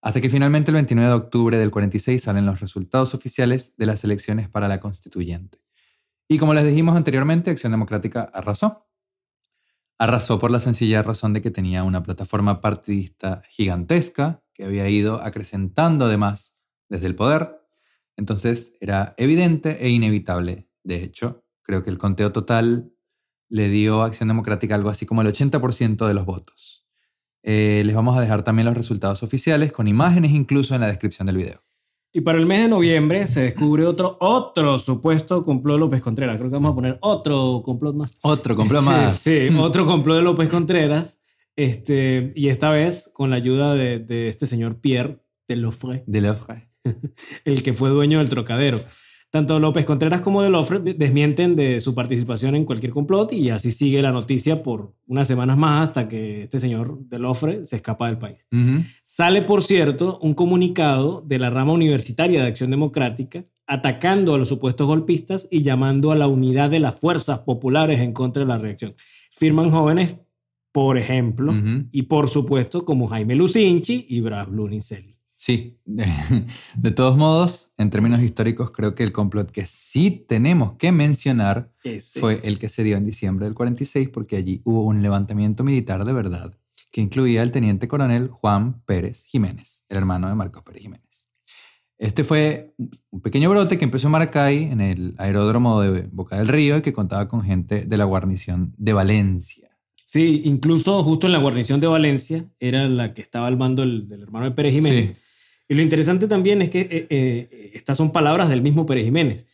Hasta que finalmente el 29 de octubre del 46 salen los resultados oficiales de las elecciones para la constituyente. Y como les dijimos anteriormente, Acción Democrática arrasó. Arrasó por la sencilla razón de que tenía una plataforma partidista gigantesca que había ido acrecentando además desde el poder. Entonces era evidente e inevitable, de hecho, creo que el conteo total le dio a Acción Democrática algo así como el 80% de los votos. Eh, les vamos a dejar también los resultados oficiales con imágenes incluso en la descripción del video. Y para el mes de noviembre se descubre otro, otro supuesto complot López Contreras. Creo que vamos a poner otro complot más. Otro complot más. sí, *laughs* otro complot de López Contreras. Este, y esta vez con la ayuda de, este señor Pierre Delofre. Delofre. *laughs* el que fue dueño del trocadero. Tanto López Contreras como Delofre desmienten de su participación en cualquier complot y así sigue la noticia por unas semanas más hasta que este señor Delofre se escapa del país. Sale, por cierto, un comunicado de la rama universitaria de Acción Democrática atacando a los supuestos golpistas y llamando a la unidad de las fuerzas populares en contra de la reacción. Firman jóvenes, por ejemplo, y por supuesto como Jaime Lucinchi y Brad Bluninselli. Sí, *laughs* de todos modos, en términos históricos, creo que el complot que sí tenemos que mencionar fue el que se dio en diciembre del 46, porque allí hubo un levantamiento militar de verdad que incluía al teniente coronel Juan Pérez Jiménez, el hermano de Marcos Pérez Jiménez. Este fue un pequeño brote que empezó en Maracay, en el aeródromo de Boca del Río, y que contaba con gente de la guarnición de Valencia. Sí, incluso justo en la guarnición de Valencia era la que estaba al mando del, hermano de Pérez Jiménez. Y lo interesante también es que eh, eh, estas son palabras del mismo Pérez Jiménez.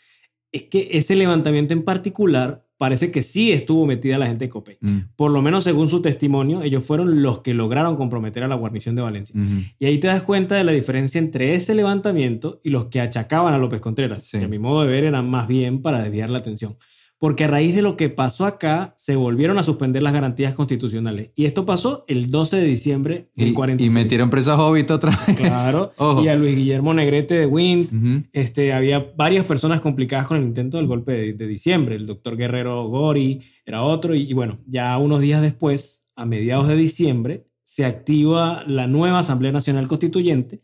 Es que ese levantamiento en particular parece que sí estuvo metida la gente de Copey. Mm. Por lo menos según su testimonio, ellos fueron los que lograron comprometer a la guarnición de Valencia. Y ahí te das cuenta de la diferencia entre ese levantamiento y los que achacaban a López Contreras, que a mi modo de ver eran más bien para desviar la atención porque a raíz de lo que pasó acá, se volvieron a suspender las garantías constitucionales. Y esto pasó el 12 de diciembre del 46. Y metieron presa a Hobbit otra vez. Claro. *laughs* Y a Luis Guillermo Negrete de Wind. este, había varias personas complicadas con el intento del golpe de, diciembre. El doctor Guerrero Gori era otro. Y, bueno, ya unos días después, a mediados de diciembre, se activa la nueva Asamblea Nacional Constituyente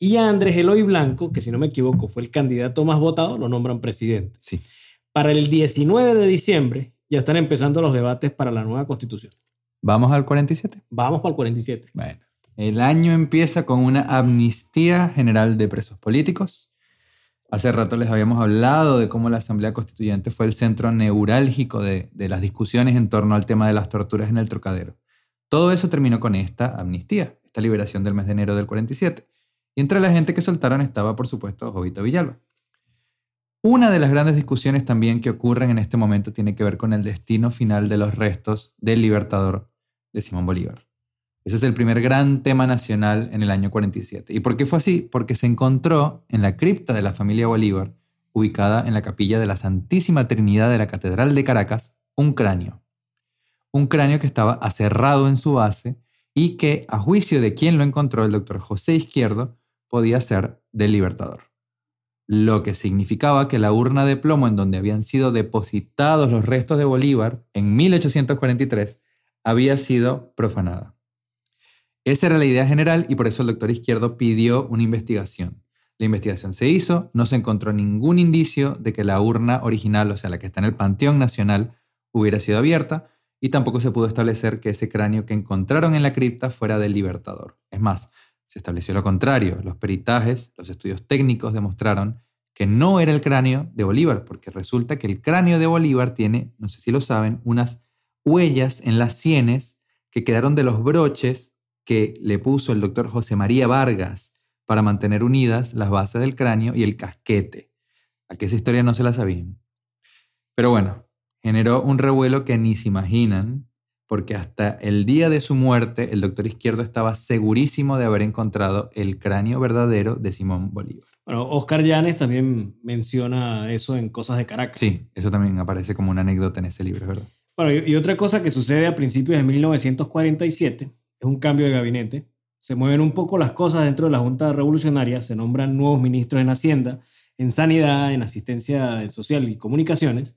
y a Andrés Eloy Blanco, que si no me equivoco fue el candidato más votado, lo nombran presidente. Sí. Para el 19 de diciembre ya están empezando los debates para la nueva constitución. ¿Vamos al 47? Vamos para el 47. Bueno, el año empieza con una amnistía general de presos políticos. Hace rato les habíamos hablado de cómo la Asamblea Constituyente fue el centro neurálgico de, las discusiones en torno al tema de las torturas en el trocadero. Todo eso terminó con esta amnistía, esta liberación del mes de enero del 47. Y entre la gente que soltaron estaba, por supuesto, Jovito Villalba. Una de las grandes discusiones también que ocurren en este momento tiene que ver con el destino final de los restos del libertador de Simón Bolívar. Ese es el primer gran tema nacional en el año 47. ¿Y por qué fue así? Porque se encontró en la cripta de la familia Bolívar, ubicada en la capilla de la Santísima Trinidad de la Catedral de Caracas, un cráneo. Un cráneo que estaba aserrado en su base y que, a juicio de quien lo encontró, el doctor José Izquierdo, podía ser del Libertador lo que significaba que la urna de plomo en donde habían sido depositados los restos de Bolívar en 1843 había sido profanada. Esa era la idea general y por eso el doctor Izquierdo pidió una investigación. La investigación se hizo, no se encontró ningún indicio de que la urna original, o sea, la que está en el Panteón Nacional, hubiera sido abierta y tampoco se pudo establecer que ese cráneo que encontraron en la cripta fuera del Libertador. Es más, se estableció lo contrario. Los peritajes, los estudios técnicos demostraron que no era el cráneo de Bolívar, porque resulta que el cráneo de Bolívar tiene, no sé si lo saben, unas huellas en las sienes que quedaron de los broches que le puso el doctor José María Vargas para mantener unidas las bases del cráneo y el casquete. A que esa historia no se la sabían. Pero bueno, generó un revuelo que ni se imaginan, porque hasta el día de su muerte el doctor Izquierdo estaba segurísimo de haber encontrado el cráneo verdadero de Simón Bolívar. Bueno, Oscar Llanes también menciona eso en Cosas de Caracas. Sí, eso también aparece como una anécdota en ese libro, verdad. Bueno, y, otra cosa que sucede a principios de 1947 es un cambio de gabinete. Se mueven un poco las cosas dentro de la Junta Revolucionaria, se nombran nuevos ministros en Hacienda, en Sanidad, en Asistencia Social y Comunicaciones.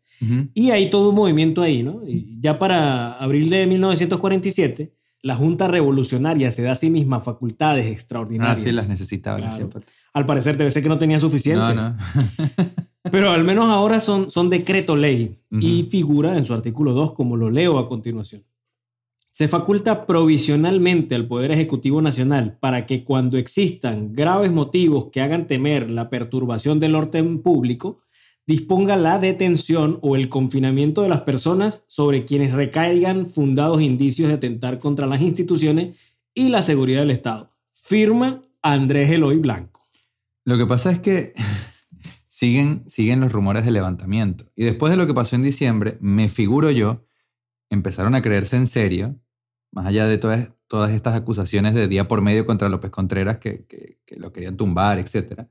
Y hay todo un movimiento ahí, ¿no? ya para abril de 1947, la Junta Revolucionaria se da a sí misma facultades extraordinarias. Ah, sí, las necesitaba. Claro. Al parecer debe ser que no tenía suficiente, *laughs* Pero al menos ahora son, decreto ley y figura en su artículo 2, como lo leo a continuación. Se faculta provisionalmente al Poder Ejecutivo Nacional para que cuando existan graves motivos que hagan temer la perturbación del orden público, disponga la detención o el confinamiento de las personas sobre quienes recaigan fundados indicios de atentar contra las instituciones y la seguridad del Estado. Firma Andrés Eloy Blanco. Lo que pasa es que *laughs* siguen, siguen los rumores de levantamiento. Y después de lo que pasó en diciembre, me figuro yo, empezaron a creerse en serio, más allá de todas, todas estas acusaciones de día por medio contra López Contreras que, lo querían tumbar, etc.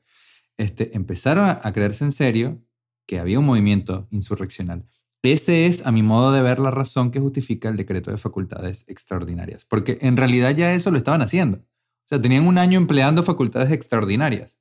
Este, empezaron a creerse en serio que había un movimiento insurreccional. Ese es, a mi modo de ver, la razón que justifica el decreto de facultades extraordinarias, porque en realidad ya eso lo estaban haciendo. O sea, tenían un año empleando facultades extraordinarias.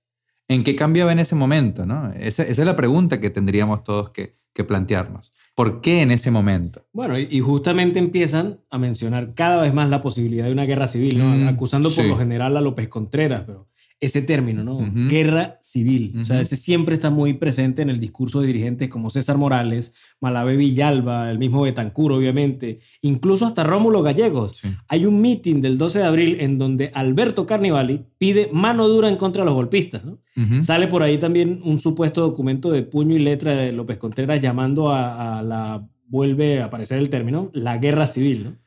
¿En qué cambiaba en ese momento? ¿no? Esa, es la pregunta que tendríamos todos que, plantearnos. ¿Por qué en ese momento? Bueno, y, justamente empiezan a mencionar cada vez más la posibilidad de una guerra civil, mm, acusando por lo general a López Contreras, pero ese término, ¿no? Guerra civil. O sea, ese siempre está muy presente en el discurso de dirigentes como César Morales, Malavé Villalba, el mismo Betancur, obviamente, incluso hasta Rómulo Gallegos. Hay un mitin del 12 de abril en donde Alberto Carnivali pide mano dura en contra de los golpistas, ¿no? Sale por ahí también un supuesto documento de puño y letra de López Contreras llamando a la, vuelve a aparecer el término, la guerra civil, ¿no?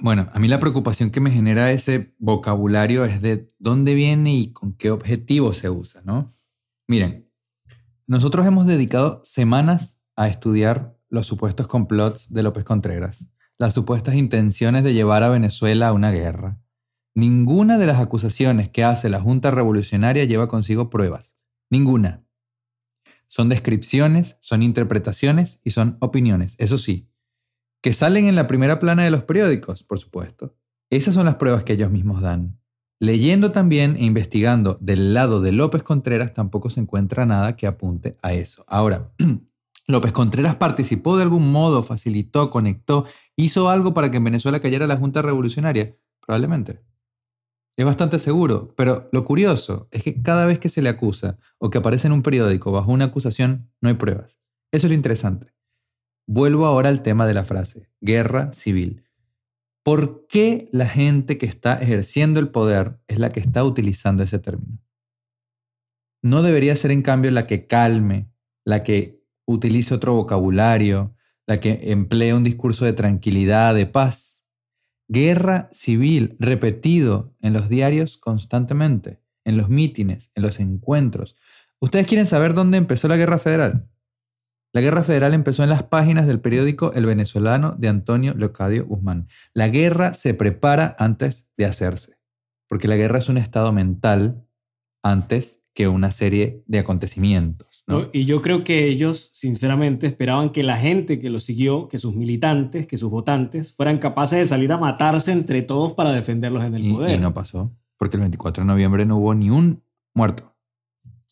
Bueno, a mí la preocupación que me genera ese vocabulario es de dónde viene y con qué objetivo se usa, ¿no? Miren, nosotros hemos dedicado semanas a estudiar los supuestos complots de López Contreras, las supuestas intenciones de llevar a Venezuela a una guerra. Ninguna de las acusaciones que hace la Junta Revolucionaria lleva consigo pruebas. Ninguna. Son descripciones, son interpretaciones y son opiniones. Eso sí, que salen en la primera plana de los periódicos, por supuesto. Esas son las pruebas que ellos mismos dan. Leyendo también e investigando del lado de López Contreras tampoco se encuentra nada que apunte a eso. Ahora, *clears throat* López Contreras participó de algún modo, facilitó, conectó, hizo algo para que en Venezuela cayera la Junta Revolucionaria, probablemente. Es bastante seguro, pero lo curioso es que cada vez que se le acusa o que aparece en un periódico bajo una acusación, no hay pruebas. Eso es lo interesante. Vuelvo ahora al tema de la frase, guerra civil. ¿Por qué la gente que está ejerciendo el poder es la que está utilizando ese término? No debería ser en cambio la que calme, la que utilice otro vocabulario, la que emplee un discurso de tranquilidad, de paz. Guerra civil, repetido en los diarios constantemente, en los mítines, en los encuentros. ¿Ustedes quieren saber dónde empezó la guerra federal? La guerra federal empezó en las páginas del periódico El Venezolano de Antonio Leocadio Guzmán. La guerra se prepara antes de hacerse, porque la guerra es un estado mental antes que una serie de acontecimientos. y yo creo que ellos, sinceramente, esperaban que la gente que los siguió, que sus militantes, que sus votantes, fueran capaces de salir a matarse entre todos para defenderlos en el poder. Y no pasó, porque el 24 de noviembre no hubo ni un muerto,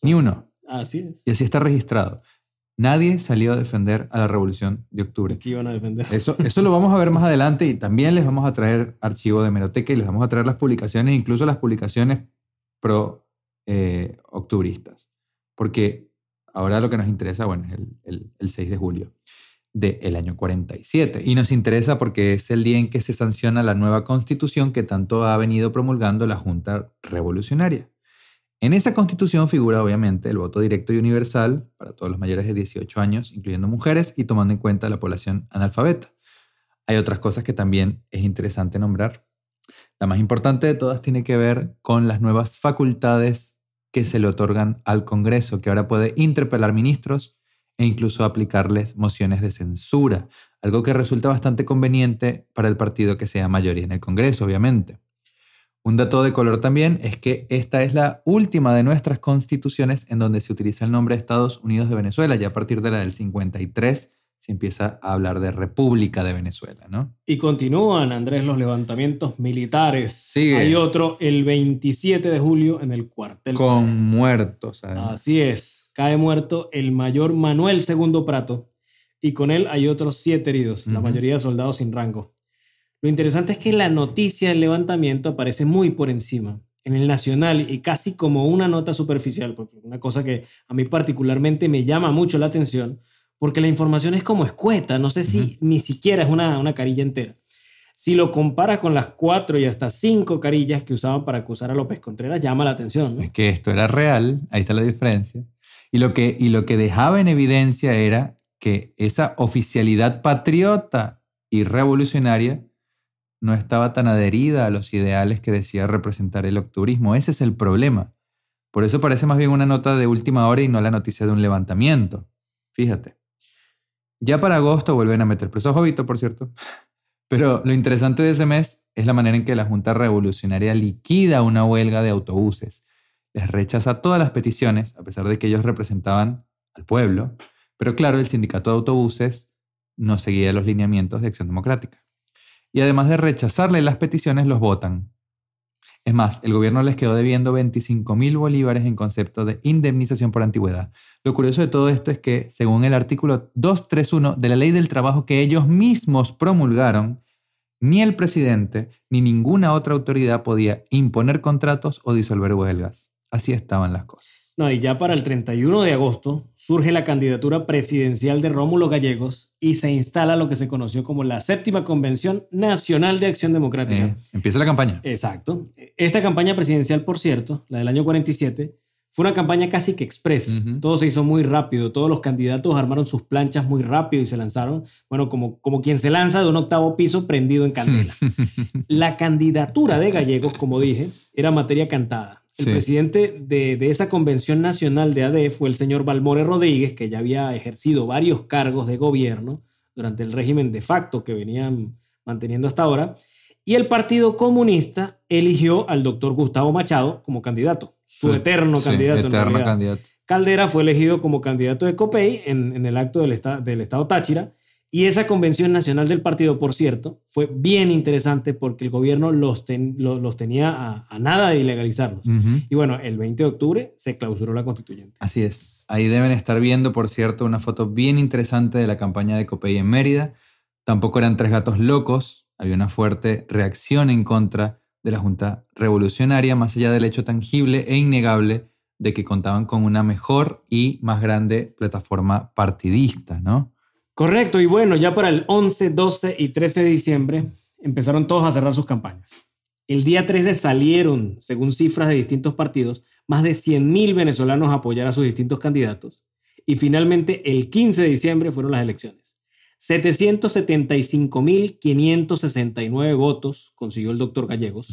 ni uno. Así es. Y así está registrado. Nadie salió a defender a la Revolución de Octubre. ¿Qué iban a defender? Eso, eso lo vamos a ver más adelante y también les vamos a traer archivo de Meroteca y les vamos a traer las publicaciones, incluso las publicaciones pro eh, octubristas. Porque ahora lo que nos interesa, bueno, es el, 6 de julio del año 47. Y nos interesa porque es el día en que se sanciona la nueva constitución que tanto ha venido promulgando la Junta Revolucionaria. En esa constitución figura obviamente el voto directo y universal para todos los mayores de 18 años, incluyendo mujeres, y tomando en cuenta la población analfabeta. Hay otras cosas que también es interesante nombrar. La más importante de todas tiene que ver con las nuevas facultades que se le otorgan al Congreso, que ahora puede interpelar ministros e incluso aplicarles mociones de censura, algo que resulta bastante conveniente para el partido que sea mayoría en el Congreso, obviamente. Un dato de color también es que esta es la última de nuestras constituciones en donde se utiliza el nombre Estados Unidos de Venezuela. Ya a partir de la del 53 se empieza a hablar de República de Venezuela, ¿no? Y continúan, Andrés, los levantamientos militares. Sigue. Hay otro el 27 de julio en el cuartel. Con muertos. Así es. Cae muerto el mayor Manuel Segundo Prato y con él hay otros siete heridos, la mayoría soldados sin rango. Lo interesante es que la noticia del levantamiento aparece muy por encima, en el nacional y casi como una nota superficial, porque una cosa que a mí particularmente me llama mucho la atención, porque la información es como escueta, no sé si ni siquiera es una, una carilla entera. Si lo compara con las cuatro y hasta cinco carillas que usaban para acusar a López Contreras, llama la atención. Es que esto era real, ahí está la diferencia. Y lo, que, y lo que dejaba en evidencia era que esa oficialidad patriota y revolucionaria no estaba tan adherida a los ideales que decía representar el octubrismo. Ese es el problema. Por eso parece más bien una nota de última hora y no la noticia de un levantamiento. Fíjate. Ya para agosto vuelven a meter preso a Jovito, por cierto. *laughs* Pero lo interesante de ese mes es la manera en que la Junta Revolucionaria liquida una huelga de autobuses. Les rechaza todas las peticiones, a pesar de que ellos representaban al pueblo. Pero claro, el sindicato de autobuses no seguía los lineamientos de Acción Democrática y además de rechazarle las peticiones, los votan. Es más, el gobierno les quedó debiendo 25 mil bolívares en concepto de indemnización por antigüedad. Lo curioso de todo esto es que, según el artículo 231 de la ley del trabajo que ellos mismos promulgaron, ni el presidente ni ninguna otra autoridad podía imponer contratos o disolver huelgas. Así estaban las cosas. No, y ya para el 31 de agosto surge la candidatura presidencial de Rómulo Gallegos y se instala lo que se conoció como la séptima Convención Nacional de Acción Democrática. Eh, empieza la campaña. Exacto. Esta campaña presidencial, por cierto, la del año 47, fue una campaña casi que express. Todo se hizo muy rápido, todos los candidatos armaron sus planchas muy rápido y se lanzaron, bueno, como, como quien se lanza de un octavo piso prendido en candela. *laughs* la candidatura de Gallegos, como dije, era materia cantada el presidente de, esa convención nacional de ADE fue el señor Balmore Rodríguez, que ya había ejercido varios cargos de gobierno durante el régimen de facto que venían manteniendo hasta ahora. Y el Partido Comunista eligió al doctor Gustavo Machado como candidato, su eterno candidato. Caldera fue elegido como candidato de COPEI en, el acto del Estado Táchira y esa convención nacional del partido, por cierto, fue bien interesante porque el gobierno los, los, tenía a, nada de ilegalizarlos. Y bueno, el 20 de octubre se clausuró la constituyente. Así es. Ahí deben estar viendo, por cierto, una foto bien interesante de la campaña de Copey en Mérida. Tampoco eran tres gatos locos. Había una fuerte reacción en contra de la Junta Revolucionaria, más allá del hecho tangible e innegable de que contaban con una mejor y más grande plataforma partidista, ¿no? Correcto, y bueno, ya para el 11, 12 y 13 de diciembre empezaron todos a cerrar sus campañas. El día 13 salieron, según cifras de distintos partidos, más de 100.000 venezolanos a apoyar a sus distintos candidatos. Y finalmente, el 15 de diciembre fueron las elecciones. 775.569 votos consiguió el doctor Gallegos.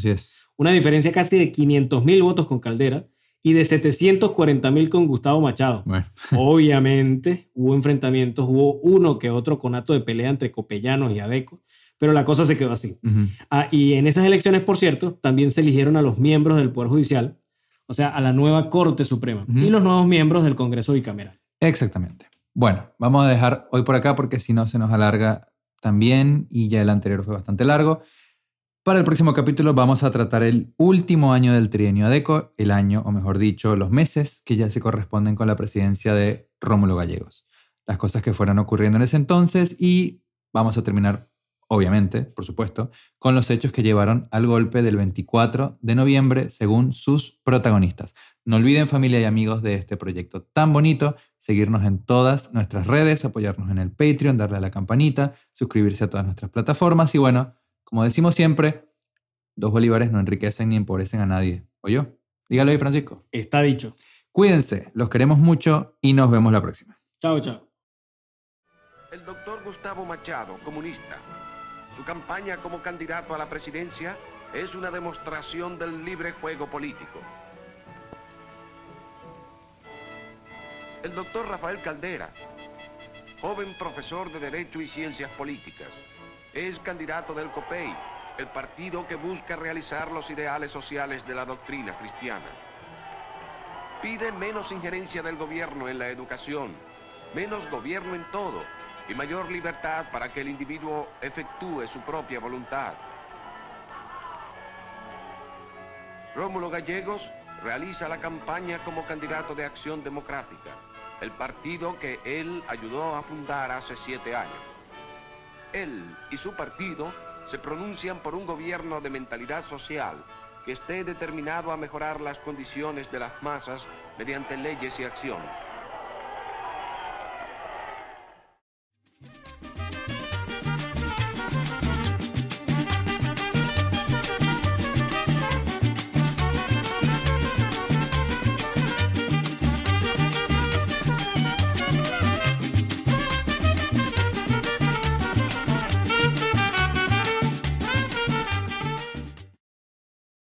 Una diferencia casi de 500.000 votos con Caldera y de 740 mil con Gustavo Machado. *laughs* Obviamente hubo enfrentamientos, hubo uno que otro conato de pelea entre copellanos y adeco, pero la cosa se quedó así. Ah, y en esas elecciones, por cierto, también se eligieron a los miembros del Poder Judicial, o sea, a la nueva Corte Suprema y los nuevos miembros del Congreso Bicameral. Exactamente. Bueno, vamos a dejar hoy por acá porque si no se nos alarga también y ya el anterior fue bastante largo. Para el próximo capítulo vamos a tratar el último año del trienio ADECO, el año, o mejor dicho, los meses que ya se corresponden con la presidencia de Rómulo Gallegos, las cosas que fueron ocurriendo en ese entonces y vamos a terminar, obviamente, por supuesto, con los hechos que llevaron al golpe del 24 de noviembre según sus protagonistas. No olviden familia y amigos de este proyecto tan bonito, seguirnos en todas nuestras redes, apoyarnos en el Patreon, darle a la campanita, suscribirse a todas nuestras plataformas y bueno, como decimos siempre, dos bolívares no enriquecen ni empobrecen a nadie. yo? Dígalo ahí, Francisco. Está dicho. Cuídense, los queremos mucho y nos vemos la próxima. Chao, chao. El doctor Gustavo Machado, comunista. Su campaña como candidato a la presidencia es una demostración del libre juego político. El doctor Rafael Caldera, joven profesor de Derecho y Ciencias Políticas es candidato del COPEI, el partido que busca realizar los ideales sociales de la doctrina cristiana. Pide menos injerencia del gobierno en la educación, menos gobierno en todo y mayor libertad para que el individuo efectúe su propia voluntad. Rómulo Gallegos realiza la campaña como candidato de Acción Democrática, el partido que él ayudó a fundar hace siete años él y su partido se pronuncian por un gobierno de mentalidad social que esté determinado a mejorar las condiciones de las masas mediante leyes y acciones.